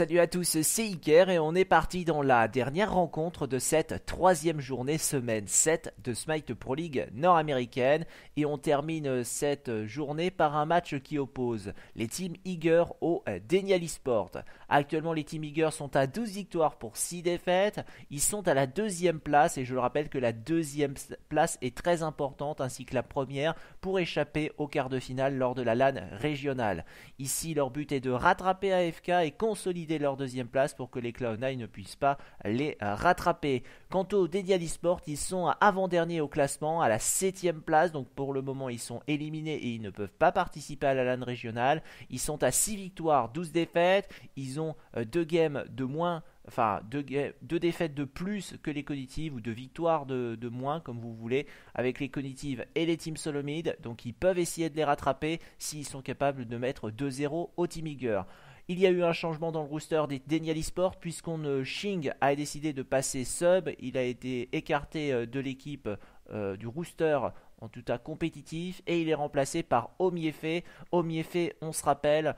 Salut à tous, c'est Iker et on est parti dans la dernière rencontre de cette troisième journée semaine 7 de Smite Pro League nord-américaine et on termine cette journée par un match qui oppose les teams Iger au Denial Esports. Actuellement les teams Iger sont à 12 victoires pour 6 défaites, ils sont à la deuxième place et je le rappelle que la deuxième place est très importante ainsi que la première pour échapper au quart de finale lors de la LAN régionale. Ici leur but est de rattraper AFK et consolider leur deuxième place pour que les Clown 9 ne puissent pas les rattraper. Quant aux Dedial ils sont avant-dernier au classement, à la 7 place, donc pour le moment ils sont éliminés et ils ne peuvent pas participer à la LAN régionale. Ils sont à 6 victoires, 12 défaites, ils ont 2 euh, games de moins enfin deux, défaites de plus que les cognitives ou deux victoires de, moins comme vous voulez avec les cognitives et les teams solomides donc ils peuvent essayer de les rattraper s'ils sont capables de mettre 2-0 au Team Eager. Il y a eu un changement dans le rooster des Denial Esports puisqu'on Shing euh, a décidé de passer sub. Il a été écarté euh, de l'équipe euh, du rooster en tout cas compétitif et il est remplacé par Omiefe. Omiefe, on se rappelle,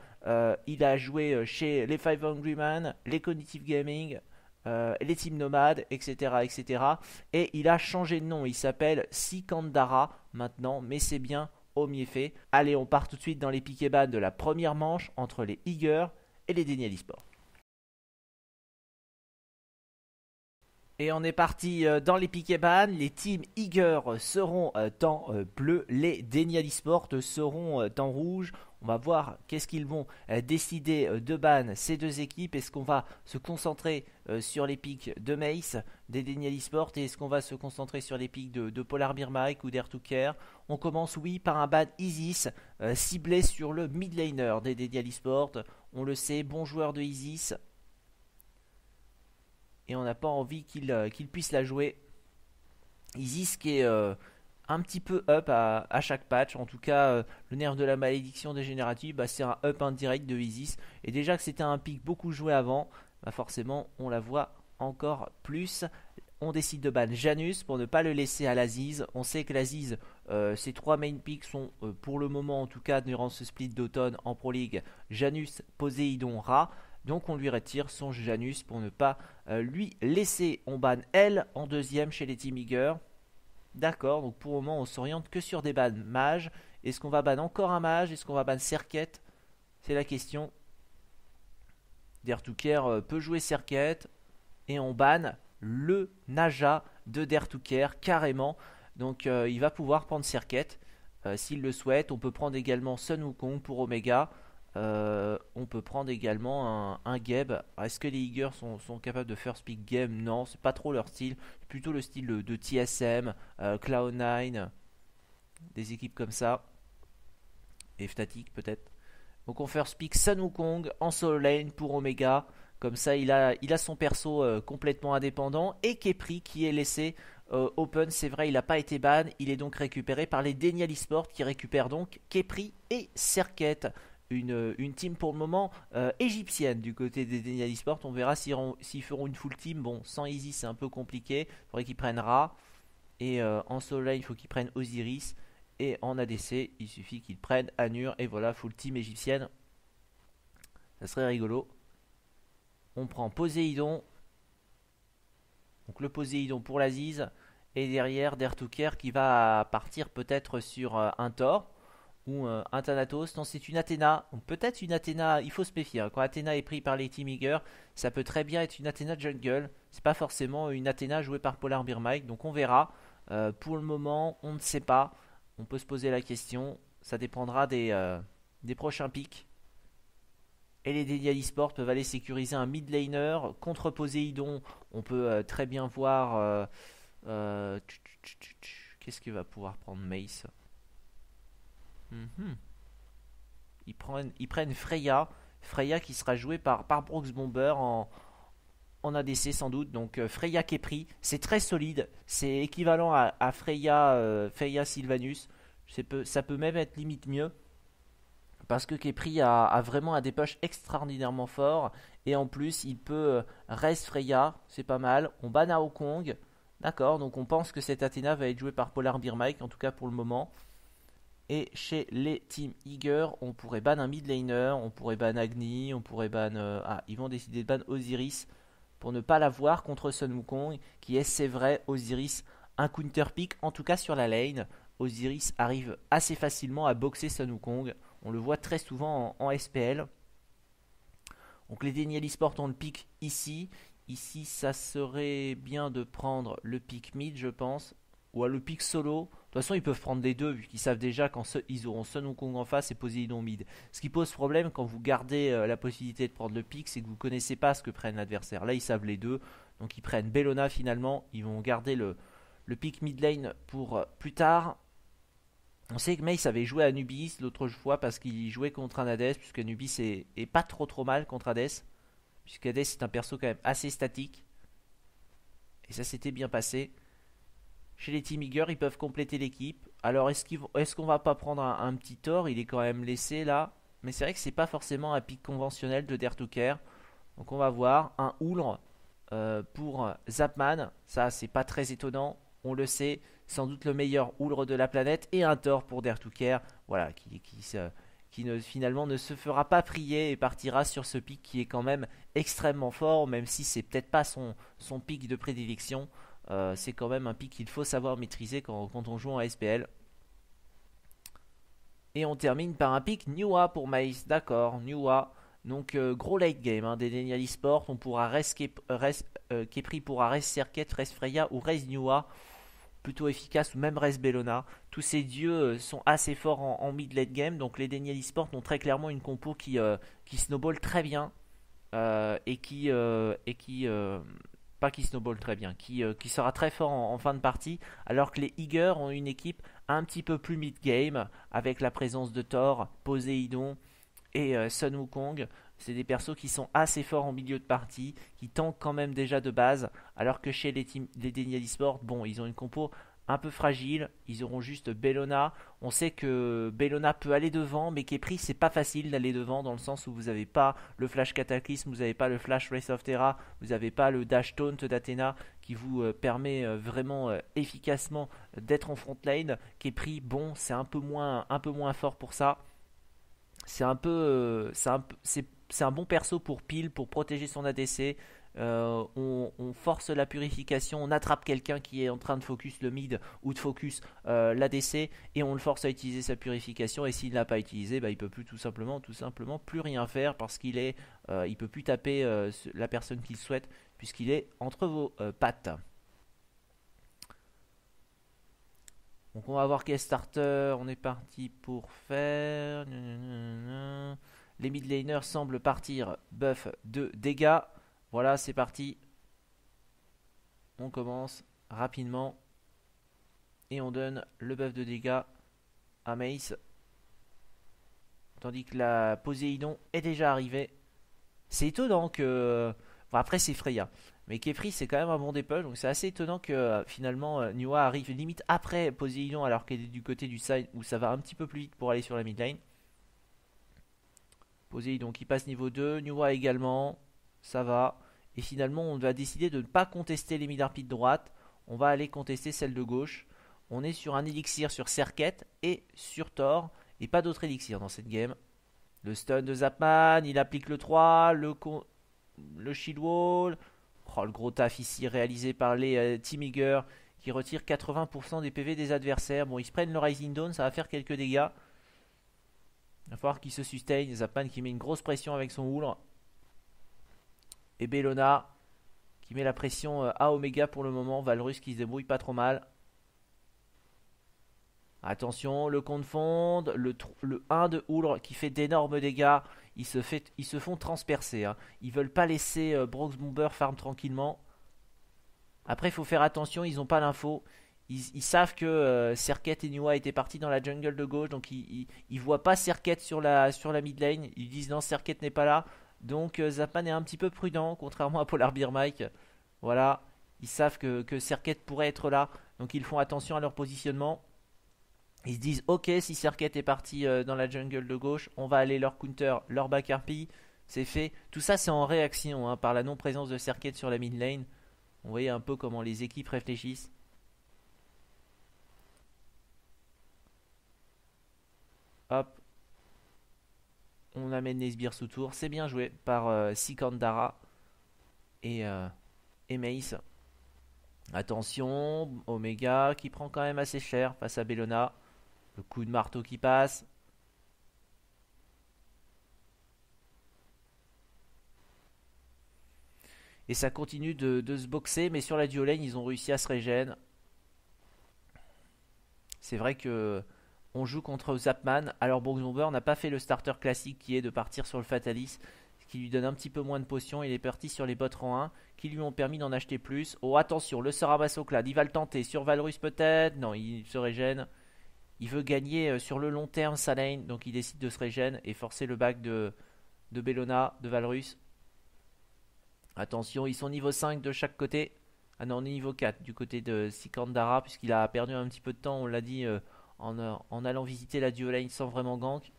il a joué chez les Five Hungry Man, les Cognitive Gaming, les Team nomades, etc., etc. Et il a changé de nom. Il s'appelle Sikandara maintenant, mais c'est bien Omiefe. Allez, on part tout de suite dans les piquets de la première manche entre les Eagers et les Denial Esports. Et on est parti euh, dans les et ban. Les teams Eager seront en euh, euh, bleu, les Denial seront en rouge. On va voir qu'est-ce qu'ils vont décider de ban ces deux équipes. Est-ce qu'on va se concentrer sur les pics de Mace, des Denial Esports? et est-ce qu'on va se concentrer sur les pics de, Polar Beer ou d'Air 2 Care On commence, oui, par un ban Isis ciblé sur le mid laner des Denial on le sait, bon joueur de Isis. Et on n'a pas envie qu'il euh, puisse la jouer. Isis qui est euh, un petit peu up à, chaque patch. En tout cas, euh, le nerf de la malédiction dégénérative, bah, c'est un up indirect de Isis. Et déjà que c'était un pic beaucoup joué avant, bah, forcément on la voit encore plus on décide de ban Janus pour ne pas le laisser à l'Aziz. On sait que l'Aziz, euh, ses trois main picks sont euh, pour le moment, en tout cas durant ce split d'automne en Pro League, Janus, Poséidon, Rat. Donc on lui retire son Janus pour ne pas euh, lui laisser. On ban elle en deuxième chez les Team Eager. D'accord, donc pour le moment on s'oriente que sur des bans mages. Est-ce qu'on va ban encore un mage Est-ce qu'on va ban Serket C'est la question. Dertuker peut jouer Serket et on banne le Naja de Dare to carrément. Donc euh, il va pouvoir prendre Circuit euh, s'il le souhaite. On peut prendre également Sun Wukong pour Omega. Euh, on peut prendre également un, Geb. Est-ce que les Eagers sont, capables de first pick game Non, c'est pas trop leur style. plutôt le style de, TSM, Cloud9, des équipes comme ça. Et Fnatic peut-être. Donc on first pick Sun Wukong en solo lane pour Omega. Comme ça, il a, il a son perso euh, complètement indépendant. Et Kepri qui est laissé euh, open, c'est vrai, il n'a pas été ban. Il est donc récupéré par les Denial qui récupèrent donc Kepri et Serket. Une, une, team pour le moment euh, égyptienne du côté des Denial On verra s'ils feront une full team. Bon, sans Easy, c'est un peu compliqué. Il faudrait qu'ils prennent Ra. Et en Soleil, il faut qu'ils prennent Osiris. Et en ADC, il suffit qu'ils prennent Anur. Et voilà, full team égyptienne. Ça serait rigolo on prend Poséidon. Donc le Poséidon pour l'Aziz. Et derrière Dertuker qui va partir peut-être sur euh, un Thor ou euh, un Thanatos. Non, c'est une Athéna. Peut-être une Athéna, il faut se méfier. Hein. Quand Athéna est pris par les Team ça peut très bien être une Athéna Jungle. C'est pas forcément une Athéna jouée par Polar Beer Mike. Donc on verra. Euh, pour le moment, on ne sait pas. On peut se poser la question. Ça dépendra des, des prochains pics et les à Sports peuvent aller sécuriser un mid laner. Contre Poséidon, on peut euh, très bien voir. Euh, euh, Qu'est-ce qu'il va pouvoir prendre Mace mhm. ils, prennent, Freya. Freya qui sera jouée par, par Brooks Bomber en, en ADC sans doute. Donc Freya qui pris. c'est très solide. C'est équivalent à, Freya, Freya Sylvanus. ça peut même être limite mieux parce que Kepri a, vraiment un dépush extraordinairement fort et en plus il peut euh, reste Freya, c'est pas mal. On ban à Kong, d'accord. Donc on pense que cette Athéna va être joué par Polar Beer Mike, en tout cas pour le moment. Et chez les Team Eager, on pourrait ban un mid laner, on pourrait ban Agni, on pourrait ban euh, ah ils vont décider de ban Osiris pour ne pas l'avoir contre Sun Wukong qui est c'est vrai Osiris un counter pick en tout cas sur la lane. Osiris arrive assez facilement à boxer Sun Wukong. On le voit très souvent en, SPL. Donc les Denial ont le pic ici. Ici, ça serait bien de prendre le pick mid, je pense, ou le pick solo. De toute façon, ils peuvent prendre les deux, vu qu'ils savent déjà quand ils auront Sun Hong Kong en face et Poseidon mid. Ce qui pose problème quand vous gardez euh, la possibilité de prendre le pick, c'est que vous ne connaissez pas ce que prennent l'adversaire. Là, ils savent les deux, donc ils prennent Bellona finalement. Ils vont garder le, pic pick mid lane pour euh, plus tard. On sait que Mace avait joué à Nubis l'autre fois parce qu'il jouait contre un Hades, puisque Nubis est, pas trop trop mal contre Hades, puisque Hades est un perso quand même assez statique. Et ça s'était bien passé. Chez les Team Eager, ils peuvent compléter l'équipe. Alors est-ce qu'on est va pas prendre un, petit tort Il est quand même laissé là. Mais c'est vrai que c'est pas forcément un pic conventionnel de Dare Donc on va voir un Houlre euh, pour Zapman. Ça c'est pas très étonnant, on le sait sans doute le meilleur houlre de la planète, et un tort pour Der care voilà, qui, qui, qui finalement ne se fera pas prier et partira sur ce pic qui est quand même extrêmement fort, même si c'est peut-être pas son, son pic de prédilection. Euh, c'est quand même un pic qu'il faut savoir maîtriser quand, on joue en SPL. Et on termine par un pic Newa pour Maïs, d'accord, Newa. Donc euh, gros late game hein, des Denial Sport, on pourra res euh, Kepri pourra reste Circuit, res Freya ou res Newa plutôt efficace, ou même Res Bellona. Tous ces dieux euh, sont assez forts en, mid-late game, donc les Denial Esports ont très clairement une compo qui, euh, qui snowball très bien, euh, et qui... et qui pas qui snowball très bien, qui, qui sera très fort en, fin de partie, alors que les Eager ont une équipe un petit peu plus mid-game, avec la présence de Thor, Poséidon et Sun Wukong. C'est des persos qui sont assez forts en milieu de partie, qui tankent quand même déjà de base, alors que chez les, les bon, ils ont une compo un peu fragile, ils auront juste Bellona. On sait que Bellona peut aller devant, mais Kepri, c'est pas facile d'aller devant dans le sens où vous n'avez pas le Flash Cataclysme, vous n'avez pas le Flash Race of Terra, vous n'avez pas le Dash Taunt d'Athéna qui vous euh, permet euh, vraiment euh, efficacement d'être en front lane. Kepri, bon, c'est un peu moins un peu moins fort pour ça. C'est un peu c'est c'est un bon perso pour pile, pour protéger son ADC. Euh, on, force la purification, on attrape quelqu'un qui est en train de focus le mid ou de focus euh, l'ADC et on le force à utiliser sa purification et s'il ne l'a pas utilisé, bah, il peut plus tout simplement, tout simplement plus rien faire parce qu'il est, euh, il peut plus taper la personne qu'il souhaite puisqu'il est entre vos pattes. Donc on va voir quel starter, on est parti pour faire. Les mid laners semblent partir buff de dégâts. Voilà, c'est parti. On commence rapidement. Et on donne le buff de dégâts à Mace. Tandis que la Poséidon est déjà arrivée. C'est étonnant que... Bon, après, c'est Freya. Mais Kefri, c'est quand même un bon dépeuple. Donc c'est assez étonnant que finalement euh, Niwa arrive limite après Poséidon alors qu'elle est du côté du side où ça va un petit peu plus vite pour aller sur la mid lane. Donc il passe niveau 2, Nuwa également, ça va. Et finalement, on va décider de ne pas contester les de droite, on va aller contester celle de gauche. On est sur un élixir sur Serket et sur Thor, et pas d'autre élixir dans cette game. Le stun de Zapman, il applique le 3, le, le shield wall. Oh, le gros taf ici réalisé par les euh, Team Eager qui retire 80% des PV des adversaires. Bon, ils se prennent le Rising Dawn, ça va faire quelques dégâts. Il va falloir qu'il se sustain. Zapan qui met une grosse pression avec son houlre. Et Bellona qui met la pression euh, à Omega pour le moment. Valrus qui se débrouille pas trop mal. Attention, le compte fonde, le, le 1 de Houlre qui fait d'énormes dégâts. Ils se, fait, ils se font transpercer. Hein. Ils veulent pas laisser euh, Brox Bomber farm tranquillement. Après, il faut faire attention, ils n'ont pas l'info. Ils, savent que euh, Serket et Nua étaient partis dans la jungle de gauche, donc ils, ils, voient pas Serket sur la, mid lane. Ils disent non, Serket n'est pas là. Donc euh, est un petit peu prudent, contrairement à Polar Beer Mike. Voilà, ils savent que, Serket pourrait être là, donc ils font attention à leur positionnement. Ils se disent ok, si Serket est parti euh, dans la jungle de gauche, on va aller leur counter, leur back C'est fait. Tout ça, c'est en réaction hein, par la non-présence de Serket sur la mid lane. Vous voyez un peu comment les équipes réfléchissent. On amène les sous tour. C'est bien joué par euh, Sikandara et, euh, Attention, Omega qui prend quand même assez cher face à Bellona. Le coup de marteau qui passe. Et ça continue de, se boxer, mais sur la lane, ils ont réussi à se régénérer. C'est vrai que on joue contre Zapman. Alors Brooks n'a pas fait le starter classique qui est de partir sur le Fatalis, Ce qui lui donne un petit peu moins de potions. Il est parti sur les bottes rang 1 qui lui ont permis d'en acheter plus. Oh attention, le Sarabasoclad, il va le tenter. Sur Valrus peut-être Non, il se régène. Il veut gagner euh, sur le long terme sa donc il décide de se régène et forcer le bac de, de Bellona, de Valrus. Attention, ils sont niveau 5 de chaque côté. Ah non, on est niveau 4 du côté de Sikandara, puisqu'il a perdu un petit peu de temps, on l'a dit, euh, euh, en, allant visiter la duo sans vraiment gank.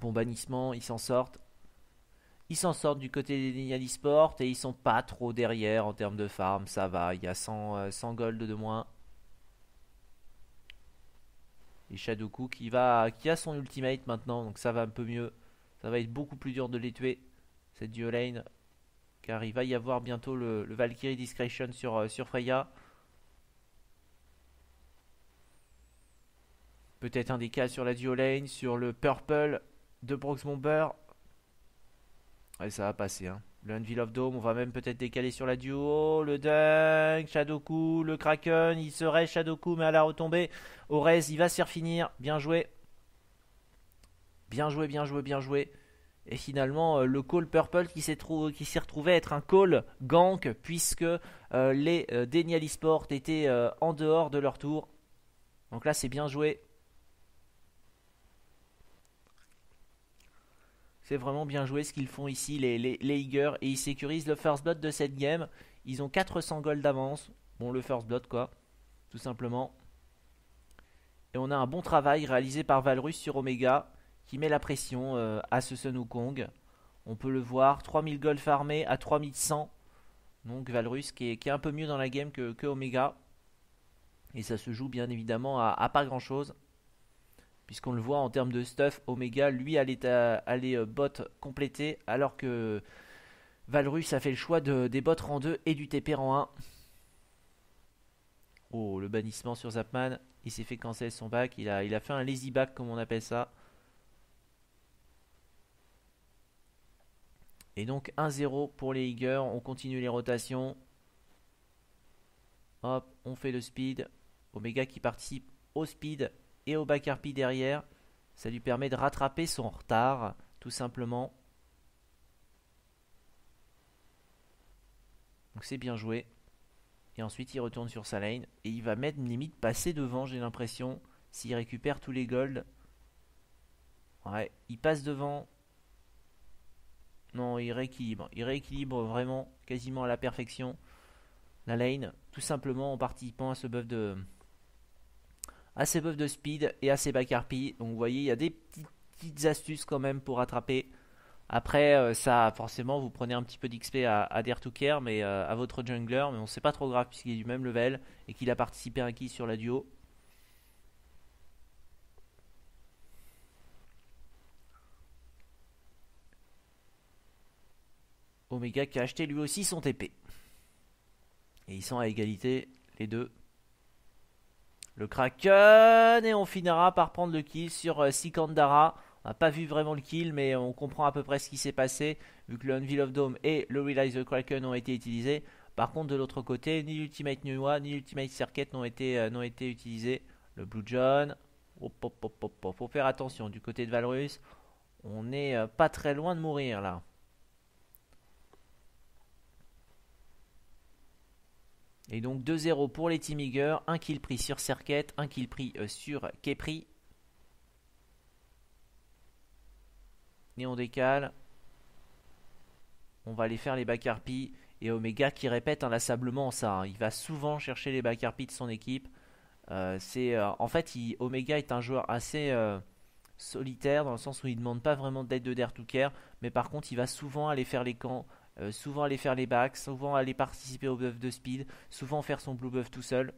Bon bannissement, ils s'en sortent. Ils s'en sortent du côté des Lignal Sport et ils sont pas trop derrière en termes de farm, ça va, il y a 100, euh, gold de moins. Et Shadoku qui, va, qui a son ultimate maintenant, donc ça va un peu mieux. Ça va être beaucoup plus dur de les tuer, cette duo Car il va y avoir bientôt le, Valkyrie Discretion sur, euh, sur Freya. Peut-être un décal sur la duo lane, sur le purple de Brox Bomber. Ouais, ça va passer. Hein. Le Unveil of Dome, on va même peut-être décaler sur la duo. Le Dunk, Shadoku, le Kraken. Il serait Shadoku, mais à la retombée. Orez, il va se faire finir. Bien joué. Bien joué, bien joué, bien joué. Et finalement, euh, le call purple qui s'est retrouvé être un call gank, puisque euh, les euh, Denial Esports étaient en dehors de leur tour. Donc là, c'est bien joué. C'est vraiment bien joué ce qu'ils font ici, les, les, et ils sécurisent le first blood de cette game. Ils ont 400 gold d'avance. Bon, le first blood, quoi, tout simplement. Et on a un bon travail réalisé par Valrus sur Omega, qui met la pression euh, à ce Sun Wukong. On peut le voir, 3000 gold farmés à 3100. Donc Valrus qui est, est, un peu mieux dans la game que, que Omega. Et ça se joue bien évidemment à pas grand chose puisqu'on le voit en termes de stuff, Omega lui allait, à, euh, bot complété alors que Valrus a fait le choix de, des bots en 2 et du TP rang 1. Oh, le bannissement sur Zapman. Il s'est fait cancel son back. Il a, il a fait un lazy back, comme on appelle ça. Et donc 1-0 pour les Eagers. On continue les rotations. Hop, on fait le speed. Omega qui participe au speed et au Bacarpi derrière. Ça lui permet de rattraper son retard, tout simplement. Donc c'est bien joué. Et ensuite, il retourne sur sa lane. Et il va mettre, limite passer devant, j'ai l'impression. S'il récupère tous les golds. Ouais, il passe devant. Non, il rééquilibre. Il rééquilibre vraiment, quasiment à la perfection, la lane. Tout simplement en participant à ce buff de, Assez ses de speed et à ses Donc vous voyez, il y a des petites, astuces quand même pour attraper. Après, euh, ça, forcément, vous prenez un petit peu d'XP à, Dare to Care, mais euh, à votre jungler, mais on sait pas trop grave puisqu'il est du même level et qu'il a participé à un qui sur la duo. Omega qui a acheté lui aussi son TP. Et ils sont à égalité, les deux le Kraken et on finira par prendre le kill sur euh, Sikandara. On n'a pas vu vraiment le kill mais on comprend à peu près ce qui s'est passé vu que le Unveil of Dome et le Realize the Kraken ont été utilisés. Par contre de l'autre côté ni l'Ultimate Nuwa ni l'Ultimate Circuit n'ont été, euh, été, utilisés. Le Blue John, hop, faut faire attention du côté de Valrus. On n'est euh, pas très loin de mourir là. Et donc 2-0 pour les Team Eager, un kill pris sur Serket, un kill pris euh, sur Kepri. Et on décale. On va aller faire les back Et Omega qui répète inlassablement ça. Hein. Il va souvent chercher les back de son équipe. Euh, c'est euh, en fait Omega est un joueur assez solitaire dans le sens où il demande pas vraiment d'aide de dare to care, mais par contre il va souvent aller faire les camps euh, souvent aller faire les backs, souvent aller participer au buff de speed, souvent faire son blue buff tout seul.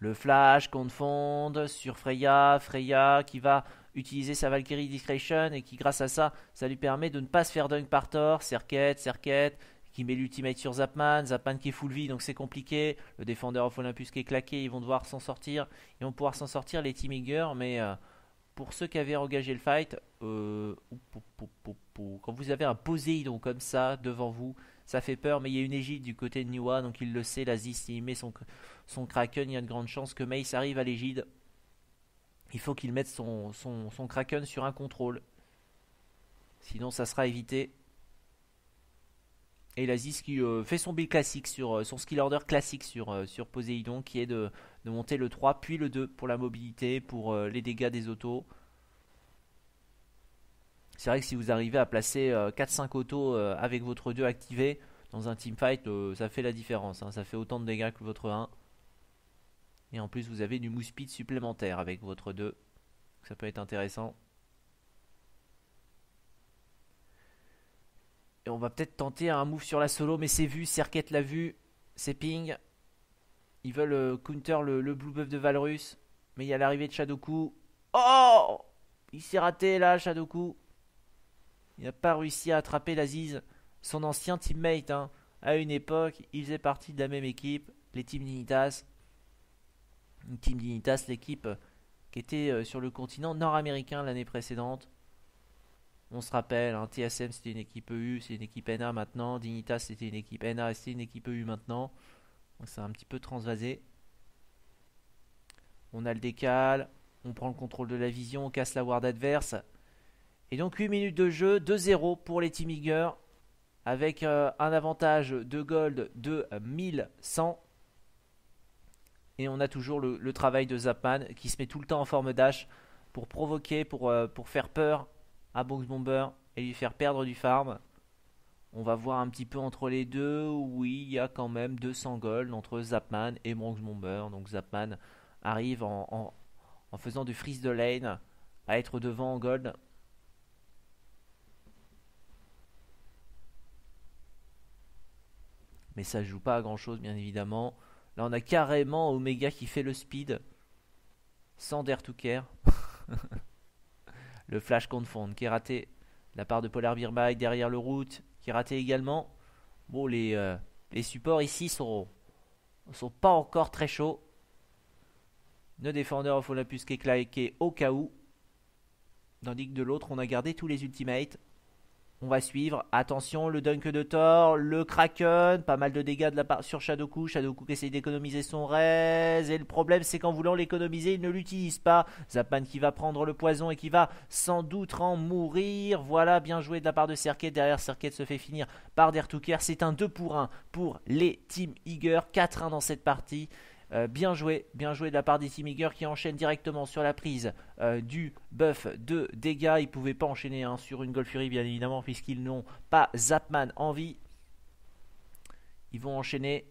Le flash qu'on fonde sur Freya, Freya qui va utiliser sa Valkyrie Discretion et qui grâce à ça, ça lui permet de ne pas se faire dunk par Thor, Serket, Serket, qui met l'ultimate sur Zapman, Zapman qui est full vie donc c'est compliqué, le défendeur of Olympus qui est claqué, ils vont devoir s'en sortir, ils vont pouvoir s'en sortir les Teamingers mais... Euh, pour ceux qui avaient engagé le fight, euh, quand vous avez un Poséidon comme ça devant vous, ça fait peur, mais il y a une égide du côté de Niwa, donc il le sait, l'Asie, s'il met son, son Kraken, il y a de grandes chances que Mace arrive à l'égide. Il faut qu'il mette son, son, son Kraken sur un contrôle. Sinon, ça sera évité. Et l'Aziz qui euh, fait son build classique sur euh, son skill order classique sur, euh, Poséidon qui est de, monter le 3 puis le 2 pour la mobilité, pour les dégâts des autos. C'est vrai que si vous arrivez à placer 4-5 autos avec votre 2 activé dans un teamfight, ça fait la différence. Hein. ça fait autant de dégâts que votre 1. Et en plus vous avez du mousse speed supplémentaire avec votre 2. Ça peut être intéressant. on va peut-être tenter un move sur la solo, mais c'est vu, Serket l'a vu, c'est ping. Ils veulent euh, counter le, blue buff de Valrus, mais il y a l'arrivée de Shadoku. Oh Il s'est raté là, Shadoku. Il n'a pas réussi à attraper l'Aziz, son ancien teammate. Hein. À une époque, il faisait partie de la même équipe, les Team Dignitas. Team Dignitas, l'équipe euh, qui était euh, sur le continent nord-américain l'année précédente. On se rappelle, hein, TSM c'était une équipe EU, c'est une équipe NA maintenant. Dignitas c'était une équipe NA et c'est une équipe EU maintenant. Donc c'est un petit peu transvasé. On a le décal, on prend le contrôle de la vision, on casse la ward adverse. Et donc 8 minutes de jeu, 2-0 pour les Team Eager, avec euh, un avantage de gold de 1100. Et on a toujours le, travail de Zapman qui se met tout le temps en forme dash pour provoquer, pour, euh, pour faire peur à Bronx Bomber et lui faire perdre du farm. On va voir un petit peu entre les deux. Oui, il y a quand même 200 gold entre Zapman et Bronx Bomber. Donc Zapman arrive en, en, faisant du freeze de lane à être devant en gold. Mais ça joue pas à grand chose, bien évidemment. Là, on a carrément Omega qui fait le speed. Sans dare to care. Le flash confond qui est raté la part de Polar Beerbike derrière le route qui est raté également. Bon, les, euh, les supports ici sont, sont pas encore très chauds. Nos Defender of Olympus qui est au cas où. Tandis que de l'autre, on a gardé tous les ultimates. On va suivre. Attention, le dunk de Thor, le Kraken, pas mal de dégâts de la part sur Shadoku. Shadoku qui essaye d'économiser son raise. Et le problème, c'est qu'en voulant l'économiser, il ne l'utilise pas. Zapan qui va prendre le poison et qui va sans doute en mourir. Voilà, bien joué de la part de Serket. Derrière, Serket se fait finir par Dertuker. C'est un 2 pour 1 pour les Team Eager. 4-1 dans cette partie. Euh, bien joué, bien joué de la part d'Issimiger qui enchaîne directement sur la prise euh, du buff de dégâts. Ils ne pouvaient pas enchaîner hein, sur une Golferie bien évidemment puisqu'ils n'ont pas Zapman en vie. Ils vont enchaîner.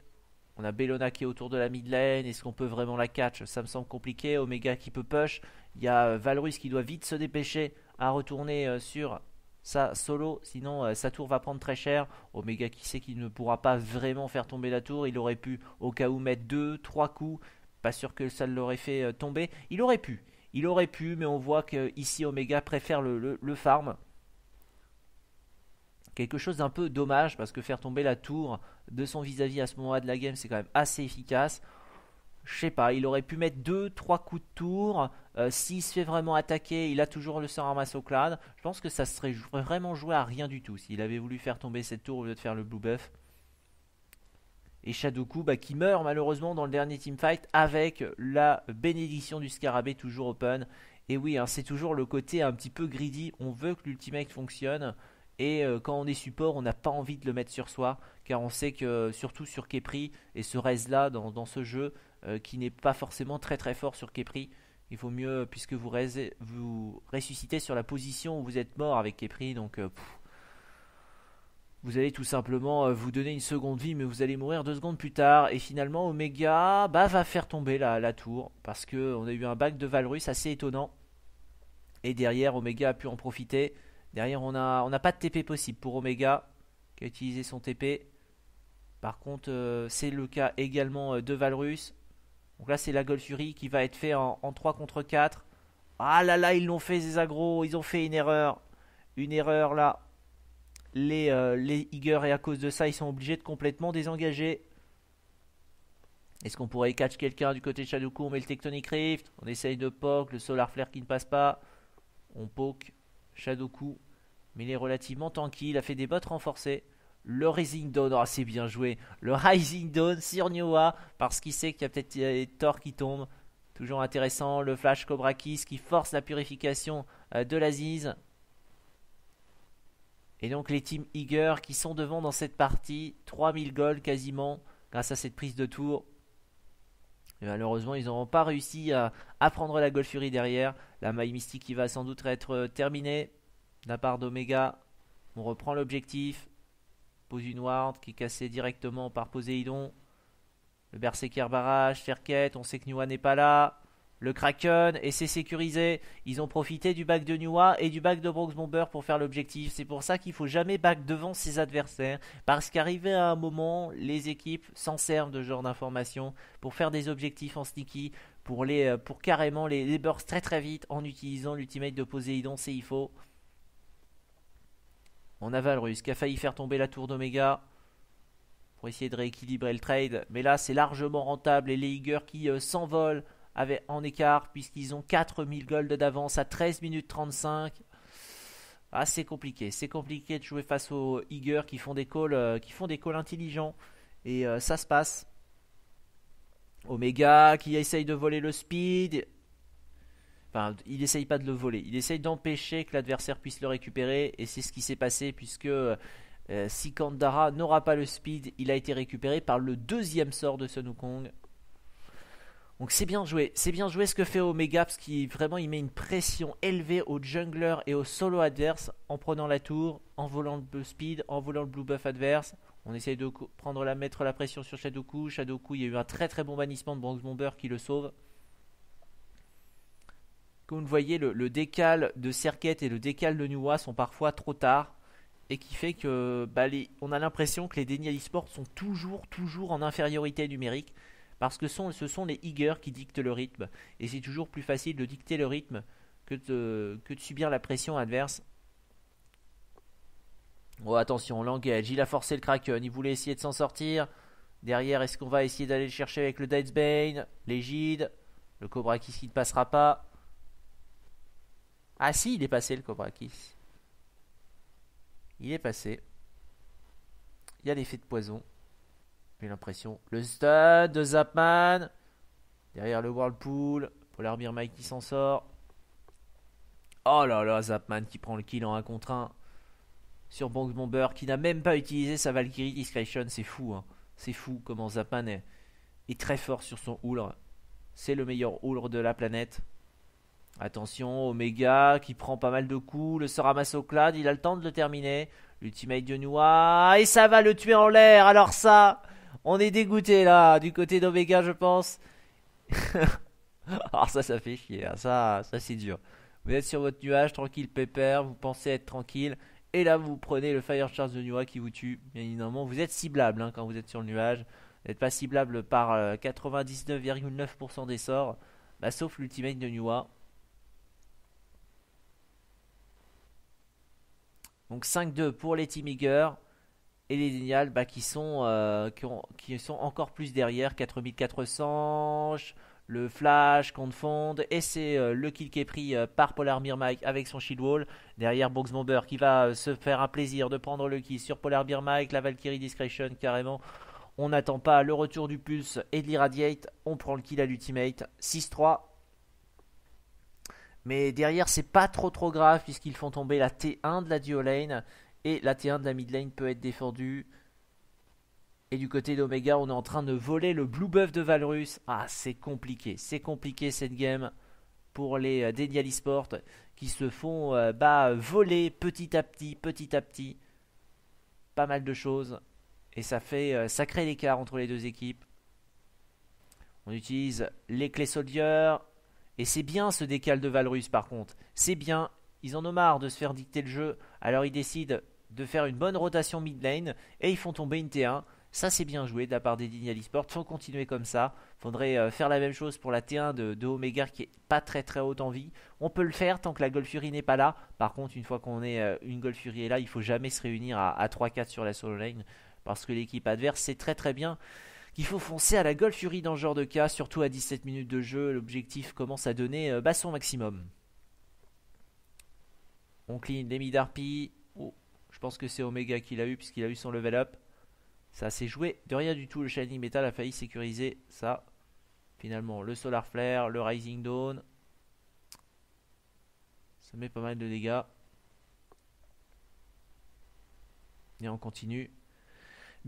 On a Bellona qui est autour de la mid lane. Est-ce qu'on peut vraiment la catch Ça me semble compliqué. Omega qui peut push. Il y a euh, Valrus qui doit vite se dépêcher à retourner sur ça solo, sinon euh, sa tour va prendre très cher. Omega qui sait qu'il ne pourra pas vraiment faire tomber la tour, il aurait pu au cas où mettre 2, 3 coups, pas sûr que ça l'aurait fait euh, tomber, il aurait pu, il aurait pu, mais on voit que ici Omega préfère le, le, farm. Quelque chose d'un peu dommage parce que faire tomber la tour de son vis -à, -vis à ce moment-là de la game c'est quand même assez efficace je sais pas, il aurait pu mettre 2-3 coups de tour. Euh, s'il se fait vraiment attaquer, il a toujours le sort au clan. Je pense que ça serait vraiment joué à rien du tout. S'il avait voulu faire tomber cette tour au lieu de faire le blue buff. Et Shadoku bah, qui meurt malheureusement dans le dernier teamfight avec la bénédiction du scarabée toujours open. Et oui, hein, c'est toujours le côté un petit peu greedy. On veut que l'ultimate fonctionne. Et euh, quand on est support, on n'a pas envie de le mettre sur soi. Car on sait que, surtout sur Kepri et ce Rez là dans ce jeu, euh, qui n'est pas forcément très très fort sur Kepri. Il vaut mieux, puisque vous, ressuscitez sur la position où vous êtes mort avec Kepri, donc euh, vous allez tout simplement euh, vous donner une seconde vie, mais vous allez mourir deux secondes plus tard. Et finalement, Omega bah, va faire tomber la, tour, parce qu'on a eu un bac de Valrus assez étonnant. Et derrière, Omega a pu en profiter. Derrière, on n'a a pas de TP possible pour Omega, qui a utilisé son TP. Par contre, c'est le cas également de Valrus. Donc là, c'est la golfurie qui va être fait en, 3 contre 4. Ah là là, ils l'ont fait, ces agros. Ils ont fait une erreur. Une erreur là. Les, euh, les et à cause de ça, ils sont obligés de complètement désengager. Est-ce qu'on pourrait catch quelqu'un du côté de Shadoku On met le Tectonic Rift. On essaye de poke. Le Solar Flare qui ne passe pas. On poke Shadoku. Mais il est relativement tanky. Il a fait des bottes renforcées le Rising Dawn, c'est bien joué, le Rising Dawn sur parce qu'il sait qu'il y a peut-être Thor qui tombent. Toujours intéressant, le Flash Cobra Kiss qui force la purification euh, de l'Aziz. Et donc les teams Eager qui sont devant dans cette partie, 3000 gold quasiment grâce à cette prise de tour. malheureusement, ils n'auront pas réussi à, prendre la Gold Fury derrière. La maille mystique qui va sans doute être euh, terminée de la part d'Omega. On reprend l'objectif pose une ward qui est cassée directement par Poseidon. Le Berserker Barrage, Terquette, on sait que Nua n'est pas là. Le Kraken, et c'est sécurisé. Ils ont profité du bac de Nua et du bac de Brox Bomber pour faire l'objectif. C'est pour ça qu'il faut jamais back devant ses adversaires. Parce qu'arrivé à un moment, les équipes s'en servent de genre d'information pour faire des objectifs en sneaky, pour, les, euh, pour carrément les, burst très très vite en utilisant l'ultimate de Poseidon, c'est il faut. On aval russe qui a failli faire tomber la tour d'Omega pour essayer de rééquilibrer le trade. Mais là, c'est largement rentable et les Eager qui euh, s'envolent avec, en écart puisqu'ils ont 4000 gold d'avance à 13 minutes 35. Ah, c'est compliqué. C'est compliqué de jouer face aux Eager qui font des calls, euh, qui font des intelligents. Et euh, ça se passe. Omega qui essaye de voler le speed il n'essaye pas de le voler. Il essaye d'empêcher que l'adversaire puisse le récupérer. Et c'est ce qui s'est passé puisque euh, si Kandara n'aura pas le speed, il a été récupéré par le deuxième sort de Sun Wukong. Donc c'est bien joué, c'est bien joué ce que fait Omega parce qu'il vraiment il met une pression élevée au jungler et au solo adverse en prenant la tour, en volant le speed, en volant le blue buff adverse. On essaye de prendre la, mettre la pression sur Shadoku. Shadoku, il y a eu un très très bon bannissement de Bronx Bomber qui le sauve. Comme vous le voyez, le, décal de Serket et le décal de Nuwa sont parfois trop tard. Et qui fait que bah, on a l'impression que les Denial Esports sont toujours, toujours en infériorité numérique. Parce que ce sont les Eagers qui dictent le rythme. Et c'est toujours plus facile de dicter le rythme que de, que de subir la pression adverse. Oh attention, Langage, il a forcé le Kraken, il voulait essayer de s'en sortir. Derrière, est-ce qu'on va essayer d'aller le chercher avec le Deathbane, l'égide, le Cobra qui ne passera pas. Ah si, il est passé le Cobra Il est passé. Il y a l'effet de poison. J'ai l'impression. Le stun de Zapman. Derrière le Whirlpool. Polar Beer Mike qui s'en sort. Oh là là, Zapman qui prend le kill en 1 contre 1. Sur Banks Bomber qui n'a même pas utilisé sa Valkyrie Discretion. C'est fou. Hein. C'est fou comment Zapman est, est, très fort sur son houlre C'est le meilleur houlre de la planète. Attention, Omega qui prend pas mal de coups, le sort ramasse au il a le temps de le terminer. L'ultimate de Nua et ça va le tuer en l'air, alors ça, on est dégoûté là, du côté d'Omega je pense. alors ah, ça, ça fait chier, hein, ça, ça c'est dur. Vous êtes sur votre nuage, tranquille pépère, vous pensez être tranquille, et là vous prenez le Fire Charge de Nua qui vous tue, bien évidemment. Vous êtes ciblable hein, quand vous êtes sur le nuage, vous n'êtes pas ciblable par 99,9% euh, des sorts, bah, sauf l'ultimate de Nua. Donc 5-2 pour les Team Eager et les Lignal bah, euh, qui, sont, encore plus derrière. 4400, le Flash qu'on fonde. Et c'est euh, le kill qui est pris euh, par Polar Beer Mike avec son shield wall. Derrière Box Bomber qui va se faire un plaisir de prendre le kill sur Polar Beer Mike. La Valkyrie Discretion carrément. On n'attend pas le retour du pulse et de l'Irradiate. On prend le kill à l'Ultimate. 6-3 mais derrière, c'est pas trop trop grave puisqu'ils font tomber la T1 de la duo lane et la T1 de la mid lane peut être défendue. Et du côté d'Omega, on est en train de voler le blue buff de Valrus. Ah, c'est compliqué, c'est compliqué cette game pour les euh, Denial Esports qui se font euh, bah, voler petit à petit, petit à petit. Pas mal de choses. Et ça fait euh, sacré l'écart entre les deux équipes. On utilise les clés soldiers, et c'est bien ce décal de Valrus par contre. C'est bien, ils en ont marre de se faire dicter le jeu, alors ils décident de faire une bonne rotation mid lane et ils font tomber une T1. Ça c'est bien joué de la part des Dignal Esports, faut continuer comme ça. Faudrait euh, faire la même chose pour la T1 de, Omega qui est pas très très haute en vie. On peut le faire tant que la Golf Fury n'est pas là. Par contre, une fois qu'on est euh, une Golf Fury est là, il faut jamais se réunir à, à 3-4 sur la solo lane parce que l'équipe adverse c'est très très bien. Il faut foncer à la Golf Fury dans ce genre de cas, surtout à 17 minutes de jeu, l'objectif commence à donner euh, son maximum. On clean l'Emi Darpy. Oh, je pense que c'est Omega qui l'a eu puisqu'il a eu son level up. Ça s'est joué de rien du tout. Le Shining Metal a failli sécuriser ça. Finalement, le Solar Flare, le Rising Dawn. Ça met pas mal de dégâts. Et on continue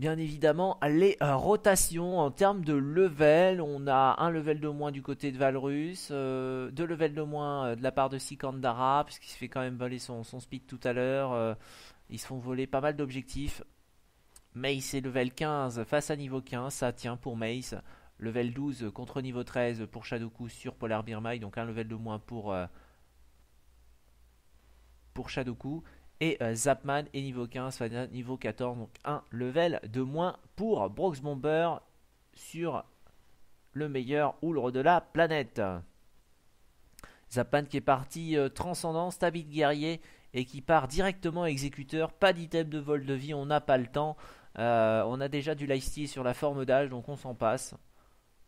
bien évidemment les euh, rotations en termes de level. On a un level de moins du côté de Valrus, euh, deux levels de moins euh, de la part de Sikandara, puisqu'il se fait quand même voler son, speed tout à l'heure. ils se font voler pas mal d'objectifs. Mace est level 15 face à niveau 15, ça tient pour Mace. Level 12 contre niveau 13 pour Shadoku sur Polar Birmaï, donc un level de moins pour, pour Shadoku et euh, Zapman est niveau 15, niveau 14, donc un level de moins pour Brox Bomber sur le meilleur houlre de la planète. Zapman qui est parti euh, transcendant, stable guerrier et qui part directement exécuteur, pas d'item de vol de vie, on n'a pas le temps. Euh, on a déjà du lifesteal sur la forme d'âge, donc on s'en passe.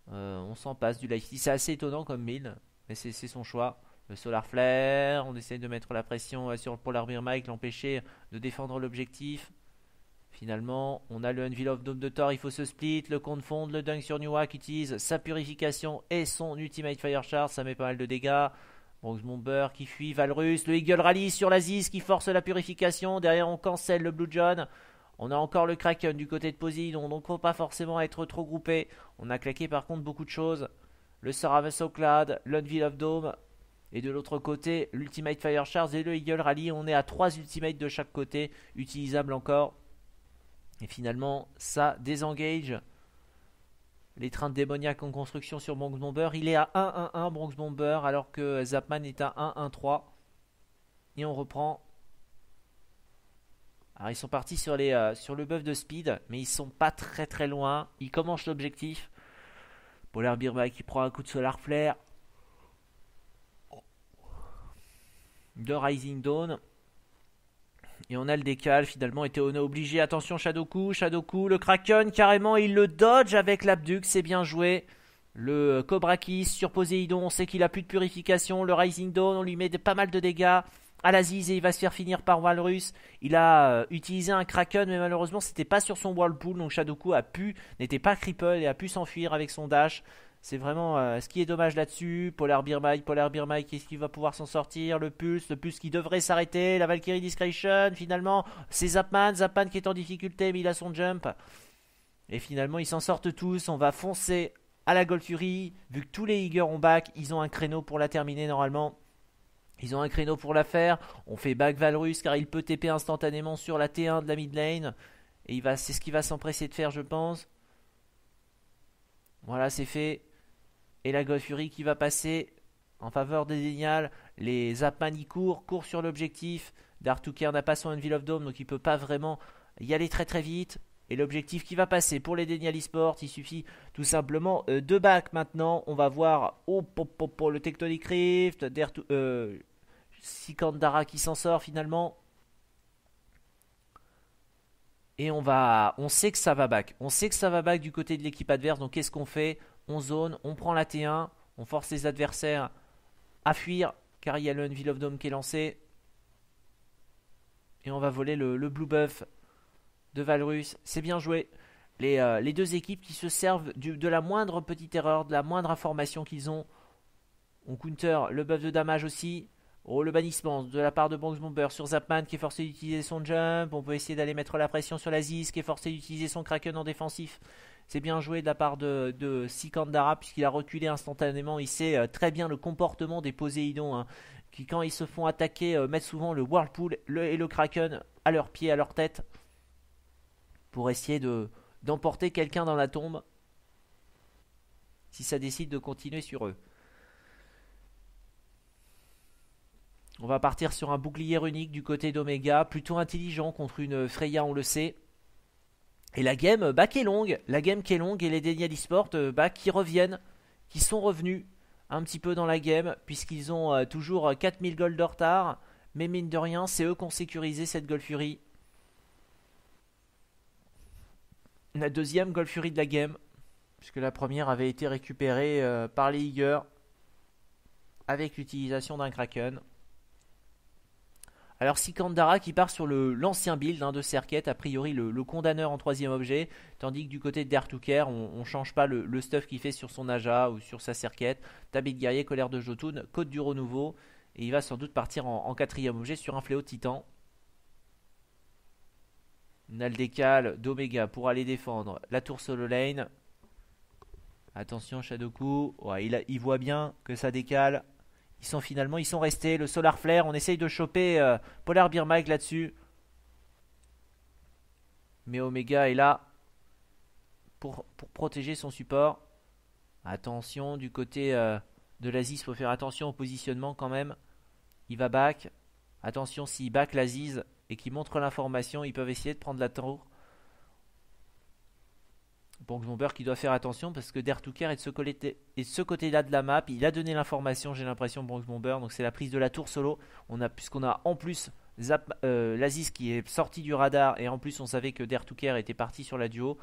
on s'en passe du lifesteal. C'est assez étonnant comme mine, mais c'est son choix le solar flare, on essaye de mettre la pression euh, sur le polar Bear Mike, l'empêcher de défendre l'objectif. Finalement, on a le Unveil Dome de Thor, il faut se split, le confond, le dunk sur qui utilise sa purification et son Ultimate Fire Charge, ça met pas mal de dégâts. Bronx Bomber qui fuit, Valrus, le Eagle Rally sur l'Aziz qui force la purification, derrière on cancelle le Blue John. On a encore le Kraken du côté de Posidon, donc faut pas forcément être trop groupé. On a claqué par contre beaucoup de choses. Le Saravasoclad, Clad, l'Unveil of Dome, et de l'autre côté, l'Ultimate Fire Charge et le Eagle Rally. On est à 3 Ultimates de chaque côté, utilisables encore. Et finalement, ça désengage. Les trains de démoniaque en construction sur Bronx Bomber. Il est à 1-1-1 Bronx Bomber alors que Zapman est à 1-1-3. Et on reprend. Alors ils sont partis sur, les, euh, sur le buff de speed, mais ils sont pas très très loin. Ils commencent l'objectif. Polar Birba qui prend un coup de solar flare. de Rising Dawn. Et on a le décal finalement, et on obligé. Attention Shadow Shadoku, le Kraken carrément, il le dodge avec l'Abduc, c'est bien joué. Le euh, Cobra Kiss sur Poséidon, on sait qu'il a plus de purification. Le Rising Dawn, on lui met pas mal de dégâts. Alaziz et il va se faire finir par Walrus. Il a euh, utilisé un Kraken, mais malheureusement c'était pas sur son Whirlpool, donc Shadoku a pu, n'était pas cripple et a pu s'enfuir avec son dash. C'est vraiment euh, ce qui est dommage là-dessus. Polar Beer Polar Beer qu'est-ce qui va pouvoir s'en sortir Le Pulse, le Pulse qui devrait s'arrêter. La Valkyrie Discretion, finalement. C'est Zapman, Zapman qui est en difficulté, mais il a son jump. Et finalement, ils s'en sortent tous. On va foncer à la Gold Fury. Vu que tous les Higgers ont back, ils ont un créneau pour la terminer normalement. Ils ont un créneau pour la faire. On fait back Valrus car il peut TP instantanément sur la T1 de la mid lane. Et c'est ce qu'il va s'empresser de faire, je pense. Voilà, c'est fait. Et la Golf qui va passer en faveur des Dénials. Les Zapman y courent, sur l'objectif. Dartuker n'a pas son of Dome, donc il ne peut pas vraiment y aller très très vite. Et l'objectif qui va passer pour les Denial Esports, il suffit tout simplement deux de back maintenant. On va voir oh, pour, le Tectonic Rift, euh, Sikandara qui s'en sort finalement. Et on va, on sait que ça va back. On sait que ça va back du côté de l'équipe adverse. Donc qu'est-ce qu'on fait on zone, on prend la T1, on force les adversaires à fuir car il y a le Vill of Dome qui est lancé. Et on va voler le, Blue Buff de Valrus. C'est bien joué. Les, euh, deux équipes qui se servent de la moindre petite erreur, de la moindre information qu'ils ont. On counter le buff de damage aussi. Oh, le bannissement de la part de Bronx Bomber sur Zapman qui est forcé d'utiliser son jump. On peut essayer d'aller mettre la pression sur l'Aziz. qui est forcé d'utiliser son Kraken en défensif. C'est bien joué de la part de, Sikandara puisqu'il a reculé instantanément. Il sait euh, très bien le comportement des Poséidons hein, qui, quand ils se font attaquer, euh, mettent souvent le Whirlpool et le Kraken à leurs pieds, à leur tête pour essayer de d'emporter quelqu'un dans la tombe si ça décide de continuer sur eux. On va partir sur un bouclier unique du côté d'Omega, plutôt intelligent contre une Freya, on le sait. Et la game euh, bah, qui est longue, la game qui est longue et les Denial Esport euh, bah, qui reviennent, qui sont revenus un petit peu dans la game puisqu'ils ont euh, toujours 4000 gold de retard. Mais mine de rien, c'est eux qui ont sécurisé cette Gold La deuxième Gold de la game, puisque la première avait été récupérée par les Eager avec l'utilisation d'un Kraken. Alors Sikandara qui part sur l'ancien build hein, de Serket, a priori le, condamneur en troisième objet, tandis que du côté de Care, on, ne change pas le, stuff qu'il fait sur son Aja ou sur sa Serket, Tabit guerrier, colère de Jotun, côte du renouveau, et il va sans doute partir en, quatrième objet sur un fléau titan. Naldecal d'Omega pour aller défendre la tour solo lane. Attention Shadoku, il, il voit bien que ça décale. Ils sont finalement, ils sont restés. Le Solar Flare, on essaye de choper euh, Polar Beer Mike là-dessus. Mais Omega est là pour, protéger son support. Attention, du côté euh, de l'Aziz, il faut faire attention au positionnement quand même. Il va back. Attention, s'il back l'Aziz et qu'il montre l'information, ils peuvent essayer de prendre la tour. Bourg-Bomber qui doit faire attention parce que Dertuker est de ce côté-là de, ce côté -là de la map. Il a donné l'information, j'ai l'impression, Bronx bomber Donc c'est la prise de la tour solo. On a, puisqu'on a en plus Zap, euh, qui est sorti du radar et en plus on savait que Dertuker était parti sur la duo.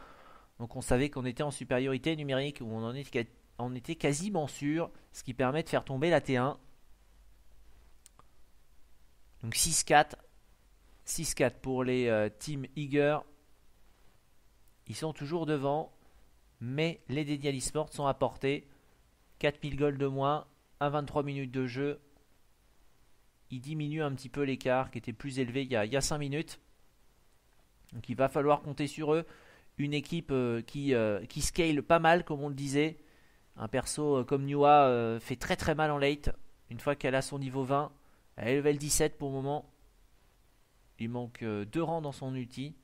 Donc on savait qu'on était en supériorité numérique où on était, quasiment sûr. Ce qui permet de faire tomber la T1. Donc 6-4. 6-4 pour les teams euh, Team Eager. Ils sont toujours devant, mais les Dédialis sont sont apportés. 4000 goals de moins, à 23 minutes de jeu. Il diminue un petit peu l'écart qui était plus élevé il y, a, 5 minutes. Donc il va falloir compter sur eux. Une équipe euh, qui, euh, qui scale pas mal, comme on le disait. Un perso euh, comme Nua fait très très mal en late. Une fois qu'elle a son niveau 20, elle est level 17 pour le moment. Il manque 2 rangs dans son outil.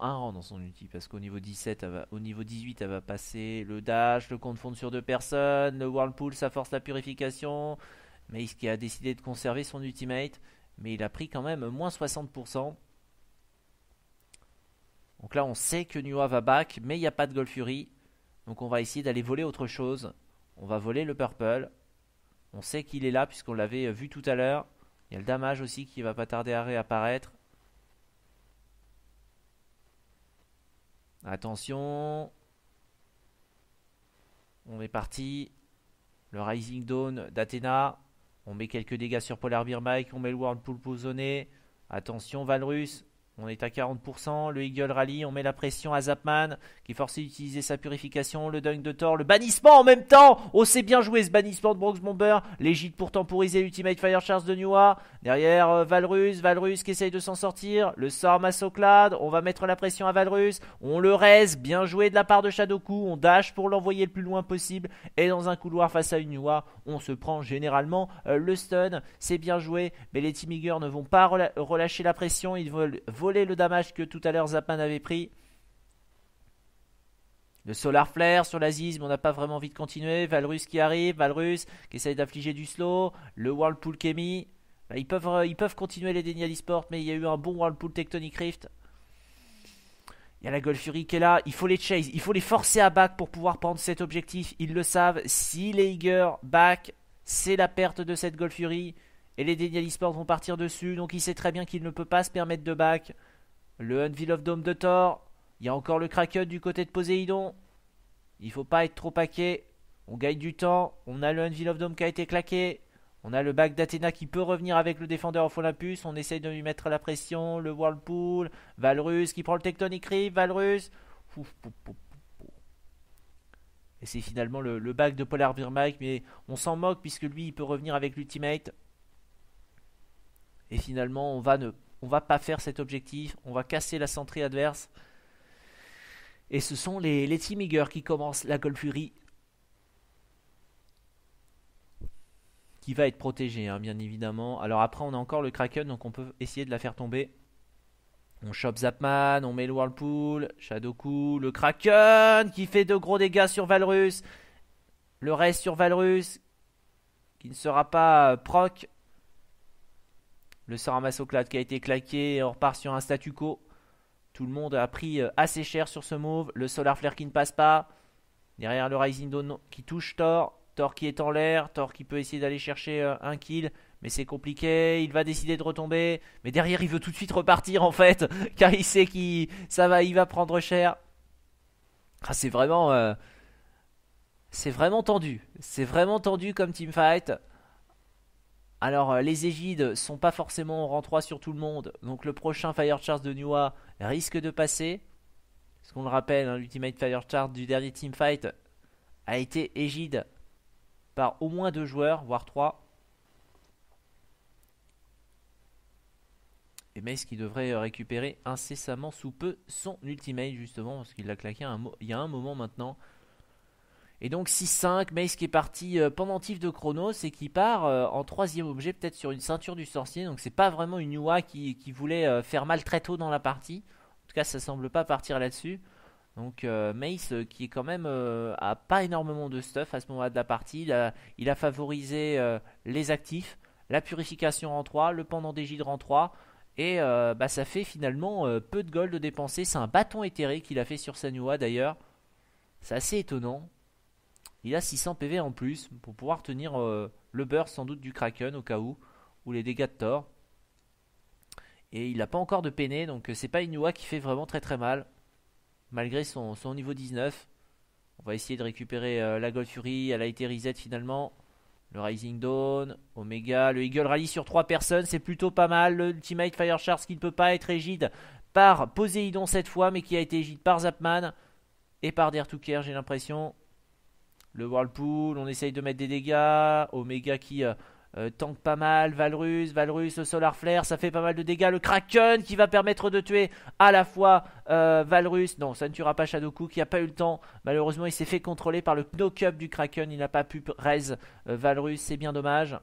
un rang dans son ulti parce qu'au niveau 17, au niveau 18, elle va passer le dash, le compte sur deux personnes, le whirlpool, ça force la purification. Mais qui a décidé de conserver son ultimate, mais il a pris quand même moins 60%. Donc là, on sait que Nua va back, mais il n'y a pas de Gold Fury. Donc on va essayer d'aller voler autre chose. On va voler le purple. On sait qu'il est là puisqu'on l'avait vu tout à l'heure. Il y a le damage aussi qui va pas tarder à réapparaître. Attention. On est parti. Le Rising Dawn d'Athéna. On met quelques dégâts sur Polar Beer Mike. On met le Whirlpool Poisonné. Attention Valrus. On est à 40%, le Eagle Rally, on met la pression à Zapman, qui est forcé d'utiliser sa purification, le dunk de Thor, le bannissement en même temps Oh, c'est bien joué ce bannissement de Bronx Bomber, l'égide pour temporiser l'Ultimate Fire Charge de Nua. Derrière, euh, Valrus, Valrus qui essaye de s'en sortir, le sort Massoclad, on va mettre la pression à Valrus, on le reste, bien joué de la part de Shadoku, on dash pour l'envoyer le plus loin possible, et dans un couloir face à une on se prend généralement euh, le stun, c'est bien joué, mais les Team Eager ne vont pas relâcher la pression, ils veulent voler le damage que tout à l'heure Zapman avait pris. Le Solar Flare sur l'Aziz, mais on n'a pas vraiment envie de continuer. Valrus qui arrive, Valrus qui essaye d'affliger du slow. Le Whirlpool Kemi. Bah, ils, peuvent, euh, ils peuvent continuer les déniers mais il y a eu un bon Whirlpool Tectonic Rift. Il y a la Gold qui est là. Il faut les chase, il faut les forcer à back pour pouvoir prendre cet objectif. Ils le savent. Si les Eager back, c'est la perte de cette Gold et les Denial Esports vont partir dessus, donc il sait très bien qu'il ne peut pas se permettre de back. Le Unveil of Dome de Thor. Il y a encore le Kraken du côté de Poséidon. Il faut pas être trop paquet. On gagne du temps. On a le Unveil of Dome qui a été claqué. On a le back d'Athéna qui peut revenir avec le défendeur of Olympus. On essaye de lui mettre la pression. Le Whirlpool. Valrus qui prend le Tectonic Rift. Valrus. Et c'est finalement le, bac back de Polar Beer Mais on s'en moque puisque lui, il peut revenir avec l'Ultimate. Et finalement, on va ne on va pas faire cet objectif, on va casser la centrée adverse. Et ce sont les, Team Eager qui commencent la Gold Qui va être protégé, hein, bien évidemment. Alors après, on a encore le Kraken, donc on peut essayer de la faire tomber. On chope Zapman, on met le Whirlpool, Shadowku, le Kraken qui fait de gros dégâts sur Valrus. Le reste sur Valrus qui ne sera pas euh, proc le au qui a été claqué, on repart sur un statu quo. Tout le monde a pris euh, assez cher sur ce move. Le Solar Flare qui ne passe pas. Derrière le Rising Dawn qui touche Thor. Thor qui est en l'air. Thor qui peut essayer d'aller chercher euh, un kill. Mais c'est compliqué. Il va décider de retomber. Mais derrière, il veut tout de suite repartir en fait. Car il sait qu'il ça va, il va prendre cher. Ah, c'est vraiment. Euh, c'est vraiment tendu. C'est vraiment tendu comme teamfight. Alors euh, les égides sont pas forcément en rang 3 sur tout le monde, donc le prochain Fire Charge de Nua risque de passer. Parce qu'on le rappelle, hein, l'Ultimate Fire Charge du dernier fight a été égide par au moins deux joueurs, voire trois. Et Mace qui devrait euh, récupérer incessamment sous peu son ultimate justement, parce qu'il l'a claqué il y a un moment maintenant. Et donc 6-5, Mace qui est parti pendant euh, pendentif de Chronos et qui part euh, en troisième objet, peut-être sur une ceinture du sorcier. Donc c'est pas vraiment une Ua qui, voulait euh, faire mal très tôt dans la partie. En tout cas, ça semble pas partir là-dessus. Donc Mace qui est quand même a pas énormément de stuff à ce moment-là de la partie. Il a, favorisé les actifs, la purification en 3, le pendant des gydres en 3. Et bah, ça fait finalement peu de gold dépensé. C'est un bâton éthéré qu'il a fait sur sa Ua d'ailleurs. C'est assez étonnant. Il a 600 PV en plus pour pouvoir tenir euh, le burst sans doute du Kraken au cas où, ou les dégâts de Thor. Et il n'a pas encore de peiné, donc euh, c'est pas Inua qui fait vraiment très très mal, malgré son, son niveau 19. On va essayer de récupérer euh, la Gold Fury, elle a été reset finalement. Le Rising Dawn, Omega, le Eagle Rally sur 3 personnes, c'est plutôt pas mal. Le Ultimate Fire Shards qui ne peut pas être égide par Poséidon cette fois, mais qui a été égide par Zapman et par Dare j'ai l'impression. Le Whirlpool, on essaye de mettre des dégâts. Omega qui euh, euh, tank pas mal. Valrus, Valrus, Solar Flare, ça fait pas mal de dégâts. Le Kraken qui va permettre de tuer à la fois euh, Valrus. Non, ça ne tuera pas Shadoku qui n'a pas eu le temps. Malheureusement, il s'est fait contrôler par le knock-up du Kraken. Il n'a pas pu raise Valrus, c'est bien dommage.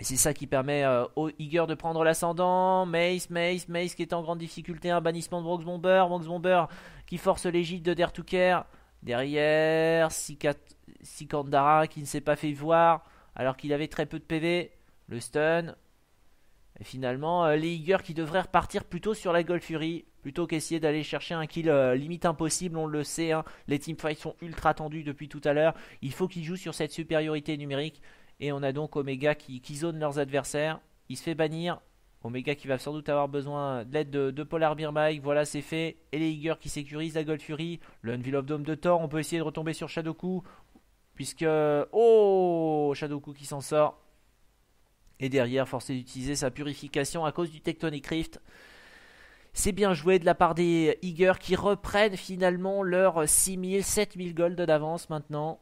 Et c'est ça qui permet au Iger de prendre l'ascendant. Mace, Mace, Mace qui est en grande difficulté. Un bannissement de Brox Bomber. Brox Bomber qui force l'égide de Dare Derrière, Sikandara qui ne s'est pas fait voir alors qu'il avait très peu de PV. Le stun. Et finalement, euh, les Eager qui devraient repartir plutôt sur la Gold Fury plutôt qu'essayer d'aller chercher un kill euh, limite impossible. On le sait, hein. les teamfights sont ultra tendus depuis tout à l'heure. Il faut qu'ils jouent sur cette supériorité numérique. Et on a donc Omega qui, qui zone leurs adversaires. Il se fait bannir. Omega qui va sans doute avoir besoin de l'aide de, Polar Beer Mike. Voilà, c'est fait. Et les Eager qui sécurisent la Gold Fury. Le Unveil of Dome de Thor. On peut essayer de retomber sur Shadoku. Puisque. Oh Shadoku qui s'en sort. Et derrière, forcé d'utiliser sa purification à cause du Tectonic Rift. C'est bien joué de la part des Eager qui reprennent finalement leurs 6000, 7000 gold d'avance maintenant.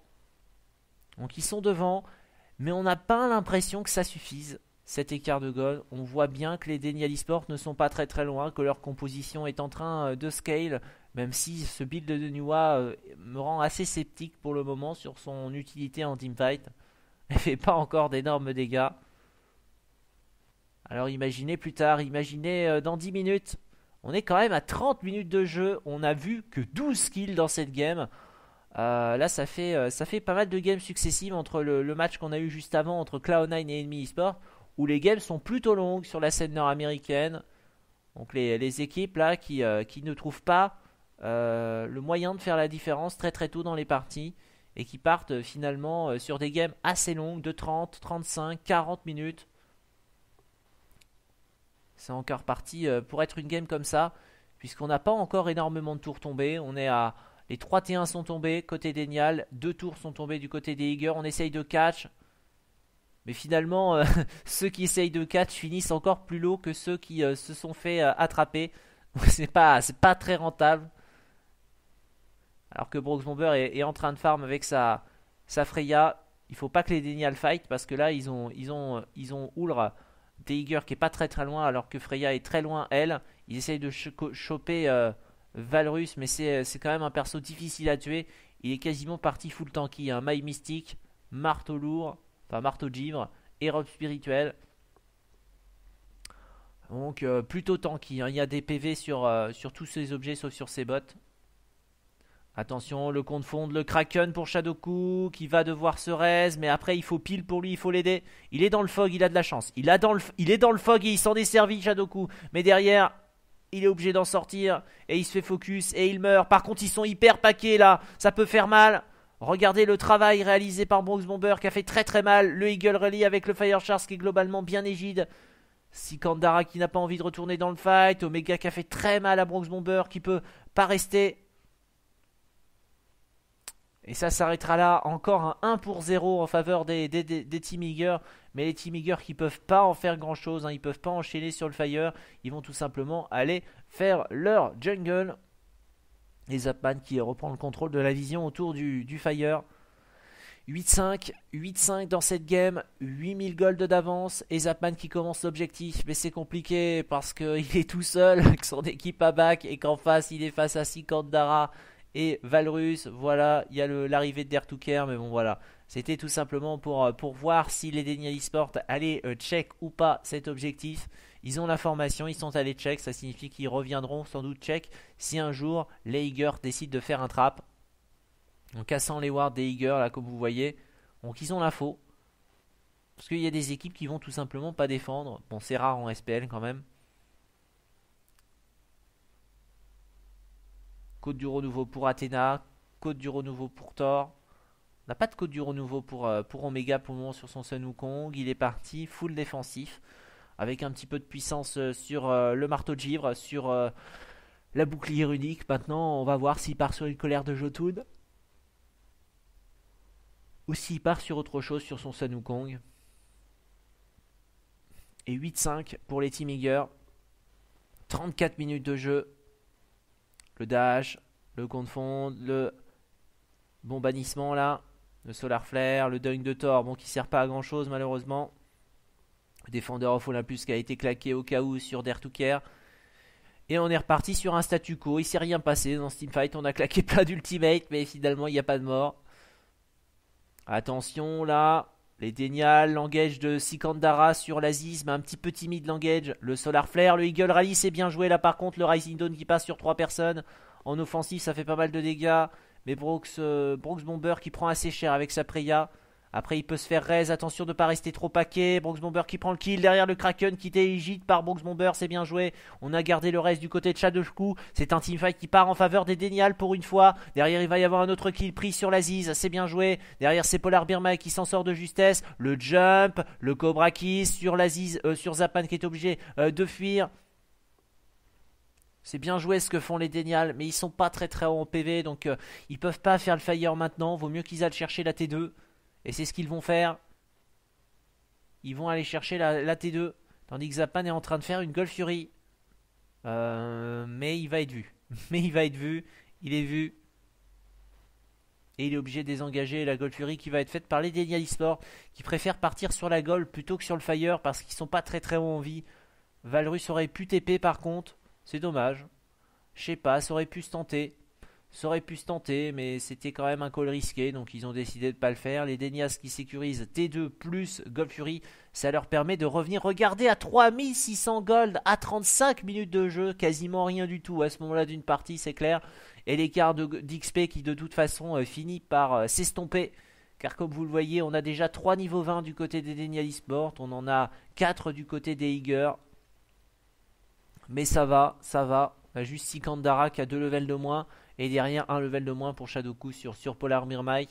Donc ils sont devant. Mais on n'a pas l'impression que ça suffise cet écart de goal. On voit bien que les Denial Esports ne sont pas très très loin, que leur composition est en train euh, de scale, même si ce build de Nuwa euh, me rend assez sceptique pour le moment sur son utilité en teamfight. Elle fait pas encore d'énormes dégâts. Alors imaginez plus tard, imaginez euh, dans 10 minutes. On est quand même à 30 minutes de jeu, on a vu que 12 kills dans cette game. là, ça fait, ça fait pas mal de games successives entre le, match qu'on a eu juste avant entre Cloud9 et Enemy Esports où les games sont plutôt longues sur la scène nord-américaine. Donc les, équipes là euh, qui, ne trouvent pas euh, le moyen de faire la différence très très tôt dans les parties et qui partent euh, finalement sur des games assez longues de 30, 35, 40 minutes. C'est encore parti pour être une game comme ça, puisqu'on n'a pas encore énormément de tours tombés. On est à. Les 3 T1 sont tombés côté d'Enial, deux tours sont tombés du côté des Higgers. On essaye de catch, mais finalement, euh, ceux qui essayent de catch finissent encore plus lourd que ceux qui euh, se sont fait euh, attraper. C'est pas, pas très rentable. Alors que Brox Bomber est, en train de farm avec sa, sa Freya. Il faut pas que les Denial fight parce que là, ils ont, ils ont, ils ont qui est pas très très loin alors que Freya est très loin elle. Ils essayent de choper Valrus, mais c'est, quand même un perso difficile à tuer. Il est quasiment parti full tanky. un hein. mail Mystique, Marteau Lourd, enfin marteau de givre, et robe spirituelle. Donc euh, plutôt tanky, qu'il hein. il y a des PV sur, euh, sur tous ces objets sauf sur ces bottes. Attention, le compte fonde, le Kraken pour Shadoku qui va devoir se res. mais après il faut pile pour lui, il faut l'aider. Il est dans le fog, il a de la chance. Il, a dans il est dans le fog et il s'en est servi, Shadoku. Mais derrière, il est obligé d'en sortir et il se fait focus et il meurt. Par contre, ils sont hyper paqués, là, ça peut faire mal. Regardez le travail réalisé par Bronx Bomber qui a fait très très mal. Le Eagle Rally avec le Fire Charge qui est globalement bien égide. Sikandara qui n'a pas envie de retourner dans le fight. Omega qui a fait très mal à Bronx Bomber qui peut pas rester. Et ça s'arrêtera là. Encore un 1 pour 0 en faveur des, des, Team Eager. Mais les Team Eager qui peuvent pas en faire grand chose. Ils hein. Ils peuvent pas enchaîner sur le Fire. Ils vont tout simplement aller faire leur jungle. Et Zapman qui reprend le contrôle de la vision autour du, du Fire. 8-5, 8-5 dans cette game, 8000 gold d'avance, et Zapman qui commence l'objectif, mais c'est compliqué parce qu'il est tout seul, avec son équipe à bac, et qu'en face il est face à Sikandara et Valrus, voilà, il y a l'arrivée de Dertuker, mais bon voilà, c'était tout simplement pour, euh, pour voir si les Denial Esports allaient euh, check ou pas cet objectif. Ils ont l'information, ils sont allés check, ça signifie qu'ils reviendront sans doute check si un jour les décide décident de faire un trap. En cassant les wards des Higgers, là, comme vous voyez. Donc ils ont l'info. Parce qu'il y a des équipes qui vont tout simplement pas défendre. Bon, c'est rare en SPL quand même. Côte du renouveau pour Athéna. Côte du renouveau pour Thor. On n'a pas de côte du renouveau pour, euh, pour Omega pour le moment sur son Sun Wukong. Il est parti full défensif avec un petit peu de puissance euh, sur euh, le marteau de givre, sur euh, la bouclier unique. Maintenant, on va voir s'il part sur une colère de Jotun. Ou s'il part sur autre chose, sur son Sun Et 8-5 pour les Team 34 minutes de jeu. Le dash, le confond, le bon bannissement là. Le Solar Flare, le Dunk de Thor, bon qui sert pas à grand chose malheureusement. Défendeur of Olympus qui a été claqué au cas où sur Dare to Care. Et on est reparti sur un statu quo. Il s'est rien passé dans Steam Fight. On a claqué plein d'ultimates. mais finalement il n'y a pas de mort. Attention là. Les dénial, langage de Sikandara sur l'Aziz, un petit peu timide langage. Le Solar Flare, le Eagle Rally, c'est bien joué là par contre. Le Rising Dawn qui passe sur 3 personnes. En offensive, ça fait pas mal de dégâts. Mais Brooks, euh, Brooks Bomber qui prend assez cher avec sa Preya. Après, il peut se faire raise. Attention de ne pas rester trop paquet. Bronx Bomber qui prend le kill. Derrière le Kraken qui dégite par Bronx Bomber. C'est bien joué. On a gardé le reste du côté de Shadoshku. C'est un teamfight qui part en faveur des Dénial pour une fois. Derrière, il va y avoir un autre kill pris sur l'Aziz. C'est bien joué. Derrière, c'est Polar Birma qui s'en sort de justesse. Le jump. Le Cobra Kiss sur l'Aziz. Euh, sur Zapan qui est obligé euh, de fuir. C'est bien joué ce que font les Dénial, mais ils sont pas très très hauts en PV, donc euh, ils peuvent pas faire le fire maintenant. Vaut mieux qu'ils aillent chercher la T2. Et c'est ce qu'ils vont faire. Ils vont aller chercher la, T2. Tandis que Zapan est en train de faire une Golf Fury. Euh, mais il va être vu. Mais il va être vu. Il est vu. Et il est obligé de désengager la Golf Fury qui va être faite par les Denial qui préfèrent partir sur la Golf plutôt que sur le Fire parce qu'ils sont pas très très en vie. Valrus aurait pu TP par contre. C'est dommage. Je sais pas, ça aurait pu se tenter. Ça aurait pu se tenter, mais c'était quand même un call risqué, donc ils ont décidé de ne pas le faire. Les Denias qui sécurisent T2 plus Gold Fury, ça leur permet de revenir. Regardez, à 3600 gold, à 35 minutes de jeu, quasiment rien du tout à ce moment-là d'une partie, c'est clair. Et l'écart d'XP qui de toute façon euh, finit par euh, s'estomper. Car comme vous le voyez, on a déjà 3 niveaux 20 du côté des Denias Esport, on en a 4 du côté des Eager. Mais ça va, ça va. On bah, a juste qui a 2 levels de moins. Et derrière, un level de moins pour Shadowku sur, sur Polar Mirmai.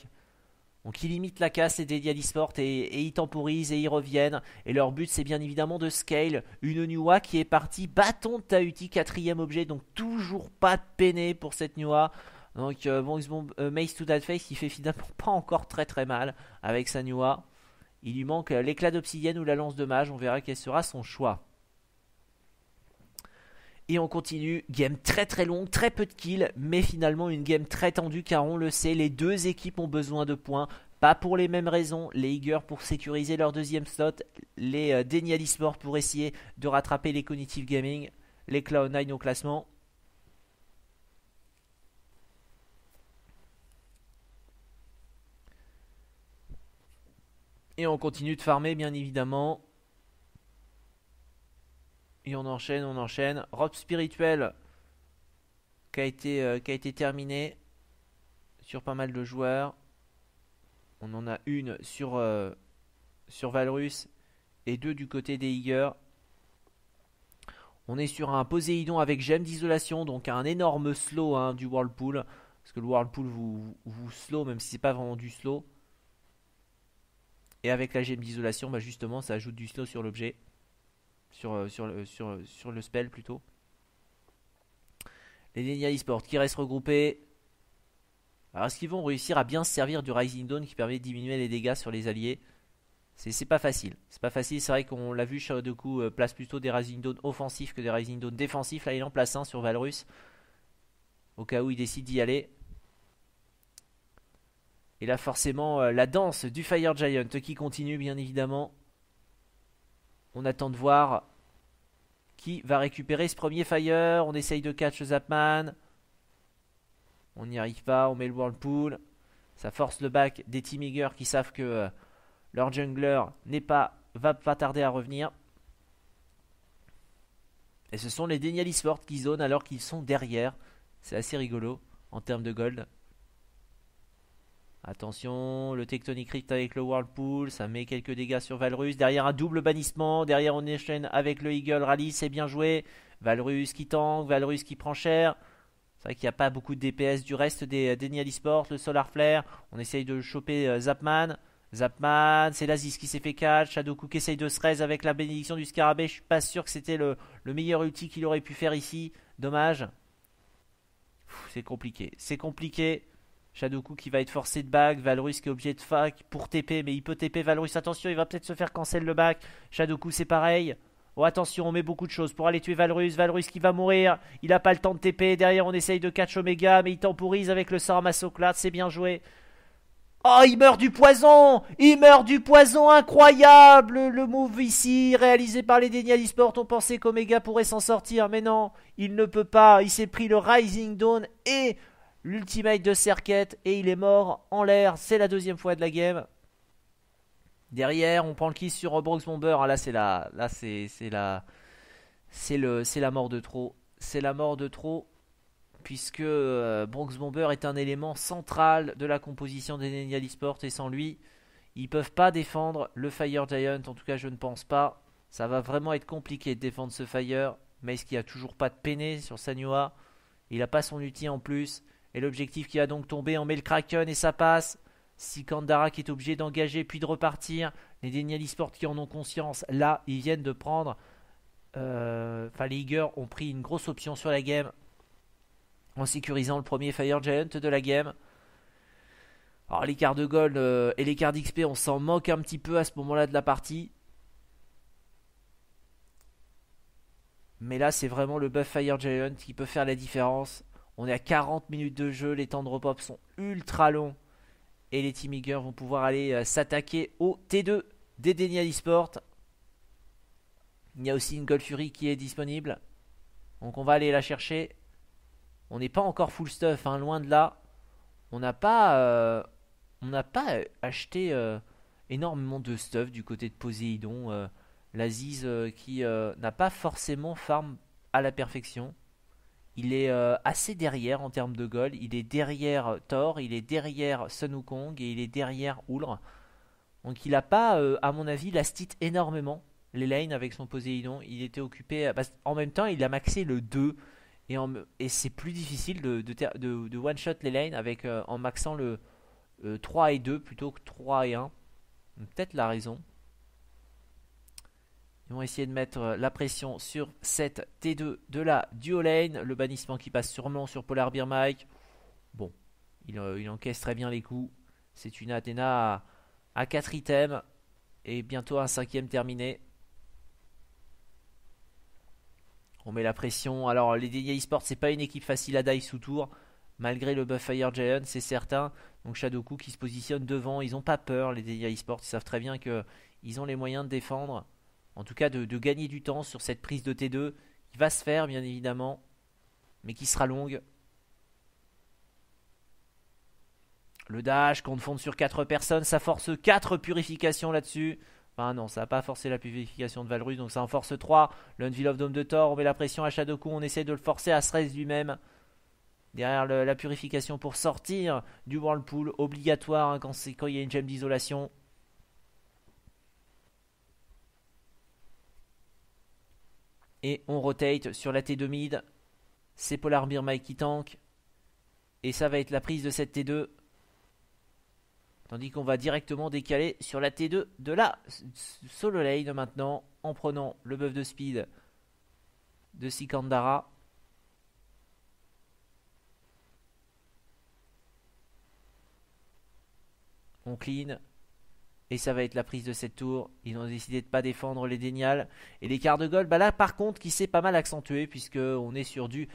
Donc ils limite la casse et à l'esport et, et ils temporisent et ils reviennent. Et leur but c'est bien évidemment de scale une nua qui est partie bâton de Tahuti, quatrième objet. Donc toujours pas de peiné pour cette Nua. Donc euh, bon, euh, Mace to That Face il fait finalement pas encore très très mal avec sa nua Il lui manque euh, l'éclat d'obsidienne ou la lance de mage. On verra quel sera son choix. Et on continue, game très très longue, très peu de kills, mais finalement une game très tendue car on le sait, les deux équipes ont besoin de points, pas pour les mêmes raisons, les eager pour sécuriser leur deuxième slot, les euh, Denial pour essayer de rattraper les Cognitive Gaming, les Cloud9 au classement. Et on continue de farmer bien évidemment on enchaîne, on enchaîne. Robe spirituelle qui a été, euh, qui a été terminée sur pas mal de joueurs. On en a une sur, euh, sur Valrus et deux du côté des Eager. On est sur un Poséidon avec gemme d'isolation, donc un énorme slow hein, du Whirlpool. Parce que le Whirlpool vous, vous slow, même si c'est pas vraiment du slow. Et avec la gemme d'isolation, bah justement, ça ajoute du slow sur l'objet sur, euh, sur, euh, sur, euh, sur le spell plutôt. Les e eSports qui restent regroupés. Alors est-ce qu'ils vont réussir à bien se servir du Rising Dawn qui permet de diminuer les dégâts sur les alliés c'est pas facile. C'est pas facile, c'est vrai qu'on l'a vu, coups place plutôt des Rising Dawn offensifs que des Rising Dawn défensifs. Là, il en place un sur Valrus. Au cas où il décide d'y aller. Et là, forcément, la danse du Fire Giant qui continue, bien évidemment. On attend de voir qui va récupérer ce premier fire. On essaye de catch Zapman. On n'y arrive pas, on met le whirlpool. Ça force le back des Team Eager qui savent que euh, leur jungler n'est pas, va pas tarder à revenir. Et ce sont les Denial Esports qui zonent alors qu'ils sont derrière. C'est assez rigolo en termes de gold. Attention, le Tectonic Rift avec le Whirlpool, ça met quelques dégâts sur Valrus. Derrière un double bannissement, derrière on enchaîne avec le Eagle Rally, c'est bien joué. Valrus qui tank, Valrus qui prend cher. C'est vrai qu'il n'y a pas beaucoup de DPS du reste des, euh, des le Solar Flare. On essaye de choper euh, Zapman. Zapman, c'est Lazis qui s'est fait catch. Cook essaye de se raise avec la bénédiction du Scarabée. Je suis pas sûr que c'était le, le meilleur ulti qu'il aurait pu faire ici. Dommage. C'est compliqué. C'est compliqué. Shadoku qui va être forcé de back, Valrus qui est obligé de fac pour TP, mais il peut TP Valrus, attention, il va peut-être se faire cancel le back. Shadoku c'est pareil. Oh attention, on met beaucoup de choses pour aller tuer Valrus, Valrus qui va mourir, il n'a pas le temps de TP, derrière on essaye de catch Omega, mais il temporise avec le Saramasoclade, c'est bien joué. Oh, il meurt du poison Il meurt du poison Incroyable Le move ici, réalisé par les Denial Esports. On pensait qu'Omega pourrait s'en sortir, mais non, il ne peut pas. Il s'est pris le Rising Dawn et L'ultimate de Serket et il est mort en l'air. C'est la deuxième fois de la game. Derrière, on prend le kiss sur Bronx Bomber. Ah, là, c'est la, là, c'est, la, c'est le, c'est la mort de trop. C'est la mort de trop puisque euh, Bronx Bomber est un élément central de la composition des Nenial Esports et sans lui, ils peuvent pas défendre le Fire Giant. En tout cas, je ne pense pas. Ça va vraiment être compliqué de défendre ce Fire. Mais ce n'y a toujours pas de peiné sur Sanyua, il n'a pas son outil en plus. Et l'objectif qui va donc tomber, on met le Kraken et ça passe. Kandara qui est obligé d'engager puis de repartir. Les Denial Esports qui en ont conscience, là, ils viennent de prendre. Euh, enfin, les ont pris une grosse option sur la game en sécurisant le premier Fire Giant de la game. Alors, l'écart de gold euh, et les l'écart d'XP, on s'en moque un petit peu à ce moment-là de la partie. Mais là, c'est vraiment le buff Fire Giant qui peut faire la différence. On est à 40 minutes de jeu, les temps de repop sont ultra longs. Et les Team vont pouvoir aller euh, s'attaquer au T2 des Denial Il y a aussi une Gold Fury qui est disponible. Donc on va aller la chercher. On n'est pas encore full stuff, hein, loin de là. On n'a pas, euh, pas acheté euh, énormément de stuff du côté de Poséidon. L'Aziz qui n'a pas forcément farm à la perfection. Il est euh, assez derrière en termes de goal. Il est derrière Thor, il est derrière Sun Wukong et il est derrière Ulr. Donc il n'a pas, euh, à mon avis, l'astit énormément. Les lanes avec son Poséidon, il était occupé. Euh, en même temps, il a maxé le 2. Et, c'est plus difficile de, one-shot les lanes avec, en maxant le 3 et 2 plutôt que 3 et 1. Peut-être la raison. Ils vont essayer de mettre euh, la pression sur cette T2 de la duo lane. Le bannissement qui passe sûrement sur Polar Beer Mike. Bon, euh, il, encaisse très bien les coups. C'est une Athéna à, quatre 4 items. Et bientôt un cinquième terminé. On met la pression. Alors les Dénia Esports, c'est pas une équipe facile à die sous tour. Malgré le buff Fire Giant, c'est certain. Donc Shadowku qui se positionne devant. Ils n'ont pas peur, les DDI Esports. Ils savent très bien qu'ils ont les moyens de défendre en tout cas de, gagner du temps sur cette prise de T2 qui va se faire bien évidemment, mais qui sera longue. Le dash qu'on fonde sur 4 personnes, ça force 4 purifications là-dessus. Enfin non, ça n'a pas forcé la purification de Valrus, donc ça en force 3. Le of Dome de Thor, on met la pression à Coup. on essaie de le forcer à stress lui-même. Derrière la purification pour sortir du Whirlpool, obligatoire hein, quand il y a une gemme d'isolation. Et on rotate sur la T2 mid. C'est Polar Mike qui tank. Et ça va être la prise de cette T2. Tandis qu'on va directement décaler sur la T2 de la solo lane maintenant. En prenant le buff de speed de Sikandara. On clean. Et ça va être la prise de cette tour. Ils ont décidé de ne pas défendre les dénials. Et les quarts de gold. bah là par contre, qui s'est pas mal accentué, puisqu'on est sur du 12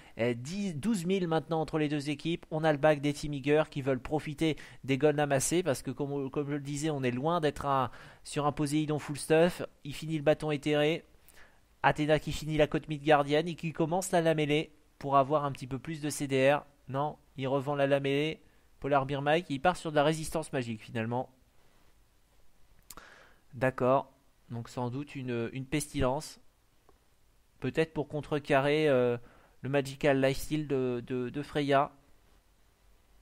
eh, 000 maintenant entre les deux équipes. On a le bac des Team qui veulent profiter des golds amassés, parce que comme, je le disais, on est loin d'être sur un Poséidon full stuff. Il finit le bâton éthéré. Athéna qui finit la côte mid-gardienne et qui commence la lamellée pour avoir un petit peu plus de CDR. Non, il revend la lamellée. Polar Birmaï qui part sur de la résistance magique finalement. D'accord. Donc sans doute une, pestilence. Peut-être pour contrecarrer euh, le Magical Lifestyle de, Freya.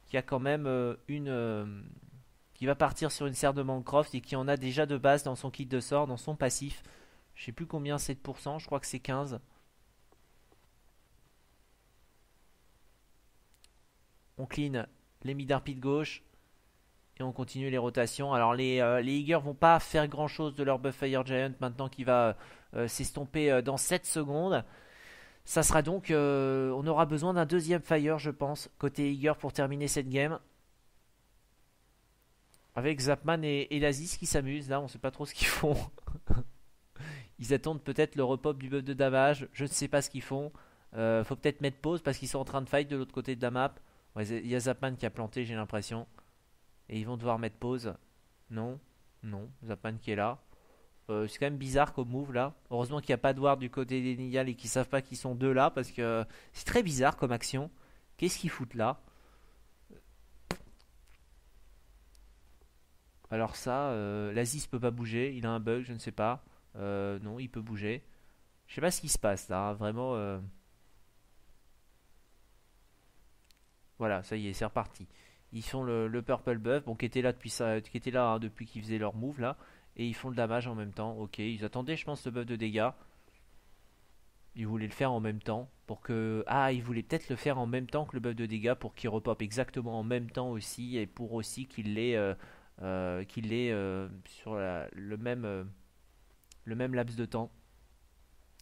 Qui a quand même euh, une... Euh, qui va partir sur une serre de Mancroft et qui en a déjà de base dans son kit de sort, dans son passif. Je sais plus combien 7%, je crois que c'est 15. On clean les mid de gauche. Et on continue les rotations. Alors les, euh, les vont pas faire grand chose de leur buff Fire Giant maintenant qui va euh, euh, s'estomper euh, dans 7 secondes. Ça sera donc. on aura besoin d'un deuxième Fire, je pense, côté Eager pour terminer cette game. Avec Zapman et, Elasis Lazis qui s'amusent. Là, on sait pas trop ce qu'ils font. ils attendent peut-être le repop du buff de damage. Je ne sais pas ce qu'ils font. faut peut-être mettre pause parce qu'ils sont en train de fight de l'autre côté de la map. Il y a Zapman qui a planté, j'ai l'impression. Et ils vont devoir mettre pause. Non, non, Zapan qui est là. Euh, c'est quand même bizarre comme move là. Heureusement qu'il n'y a pas de ward du côté des Nial et qu'ils savent pas qu'ils sont deux là parce que c'est très bizarre comme action. Qu'est-ce qu'ils foutent là Alors ça, euh, ne peut pas bouger, il a un bug, je ne sais pas. Euh, non, il peut bouger. Je sais pas ce qui se passe là, vraiment. Euh, voilà, ça y est, c'est reparti. Ils font le, Purple Buff, bon, qui était là depuis ça, qui était là hein, depuis qu'ils faisaient leur move là, et ils font le damage en même temps. Ok, ils attendaient, je pense, le buff de dégâts. Ils voulaient le faire en même temps pour que ah, ils voulaient peut-être le faire en même temps que le buff de dégâts pour qu'il repop exactement en même temps aussi et pour aussi qu'il l'ait euh, euh, qu'il euh, sur le même le même laps de temps.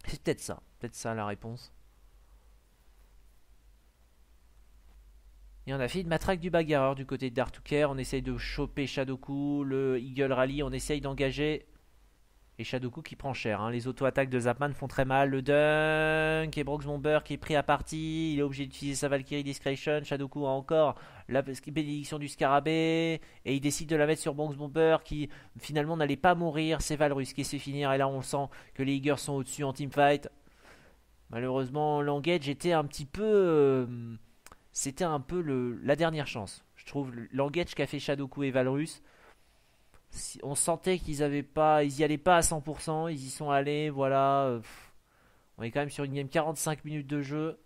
C'est peut-être ça, peut-être ça la réponse. Et on a fait une matraque du bagarreur du côté de Dartuker. On essaye de choper Shadoku, le Eagle Rally. On essaye d'engager. Et Shadoku qui prend cher. Hein. Les auto-attaques de Zapman font très mal. Le dunk et Bronx Bomber qui est pris à partie. Il est obligé d'utiliser sa Valkyrie Discretion. Shadoku a encore la bénédiction du Scarabée. Et il décide de la mettre sur Bronx Bomber qui finalement n'allait pas mourir. C'est Valrus qui sait finir. Et là on sent que les Eagles sont au-dessus en teamfight. Malheureusement, Langage était un petit peu. Euh, c'était un peu le, la dernière chance. Je trouve l'engage qu'a fait Shadoku et Valrus, on sentait qu'ils avaient pas, ils y allaient pas à 100%, ils y sont allés, voilà. on est quand même sur une game 45 minutes de jeu.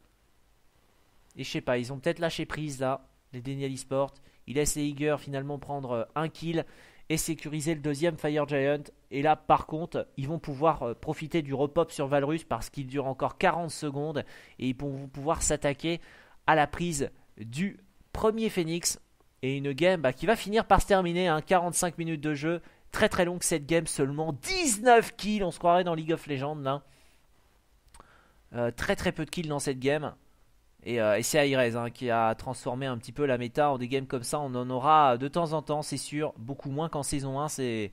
Et je sais pas, ils ont peut-être lâché prise là, les Denial Esports. Ils laissent les finalement prendre euh, un kill et sécuriser le deuxième Fire Giant. Et là, par contre, ils vont pouvoir euh, profiter du repop sur Valrus parce qu'il dure encore 40 secondes et ils vont pouvoir s'attaquer à la prise du premier Phoenix. Et une game bah, qui va finir par se terminer, 45 hein. minutes de jeu, très très longue cette game, seulement 19 kills, on se croirait dans League of Legends hein. euh, très très peu de kills dans cette game. Et, euh, c'est Ayrez hein, qui a transformé un petit peu la méta en des games comme ça. On en aura de temps en temps, c'est sûr. Beaucoup moins qu'en saison 1, c'est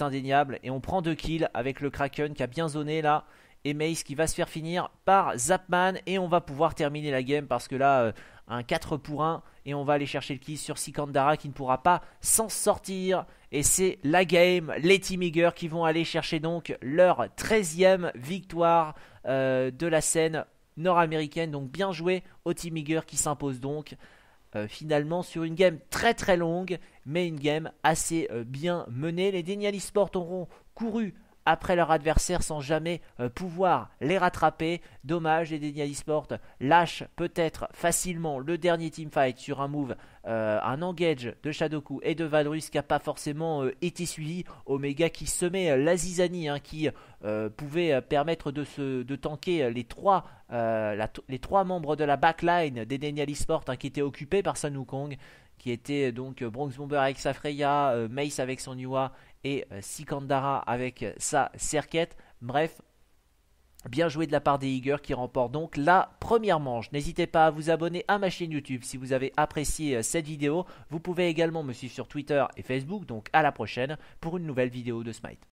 indéniable. Et on prend deux kills avec le Kraken qui a bien zoné là et Mace qui va se faire finir par Zapman et on va pouvoir terminer la game parce que là euh, un 4 pour 1 et on va aller chercher le kill sur Sikandara qui ne pourra pas s'en sortir et c'est la game les Team Eager qui vont aller chercher donc leur 13e victoire euh, de la scène nord-américaine donc bien joué aux Team Eager qui s'impose donc euh, finalement sur une game très très longue mais une game assez bien menée les Denial Esports auront couru après leur adversaire sans jamais euh, pouvoir les rattraper. Dommage, les Denialisports Sport lâchent peut-être facilement le dernier teamfight sur un move, euh, un engage de Shadoku et de Valrus qui n'a pas forcément euh, été suivi. Omega qui semait la zizanie, hein, qui pouvait permettre de, se, de tanker les trois, les trois membres de la backline des Denial Sport hein, qui étaient occupés par Sanukong qui était donc Bronx Bomber avec sa Freya, Mace avec son Yua et euh, Sikandara avec euh, sa serquette. Bref, Bien joué de la part des Higgers qui remportent donc la première manche. N'hésitez pas à vous abonner à ma chaîne YouTube si vous avez apprécié euh, cette vidéo. Vous pouvez également me suivre sur Twitter et Facebook. Donc à la prochaine pour une nouvelle vidéo de Smite.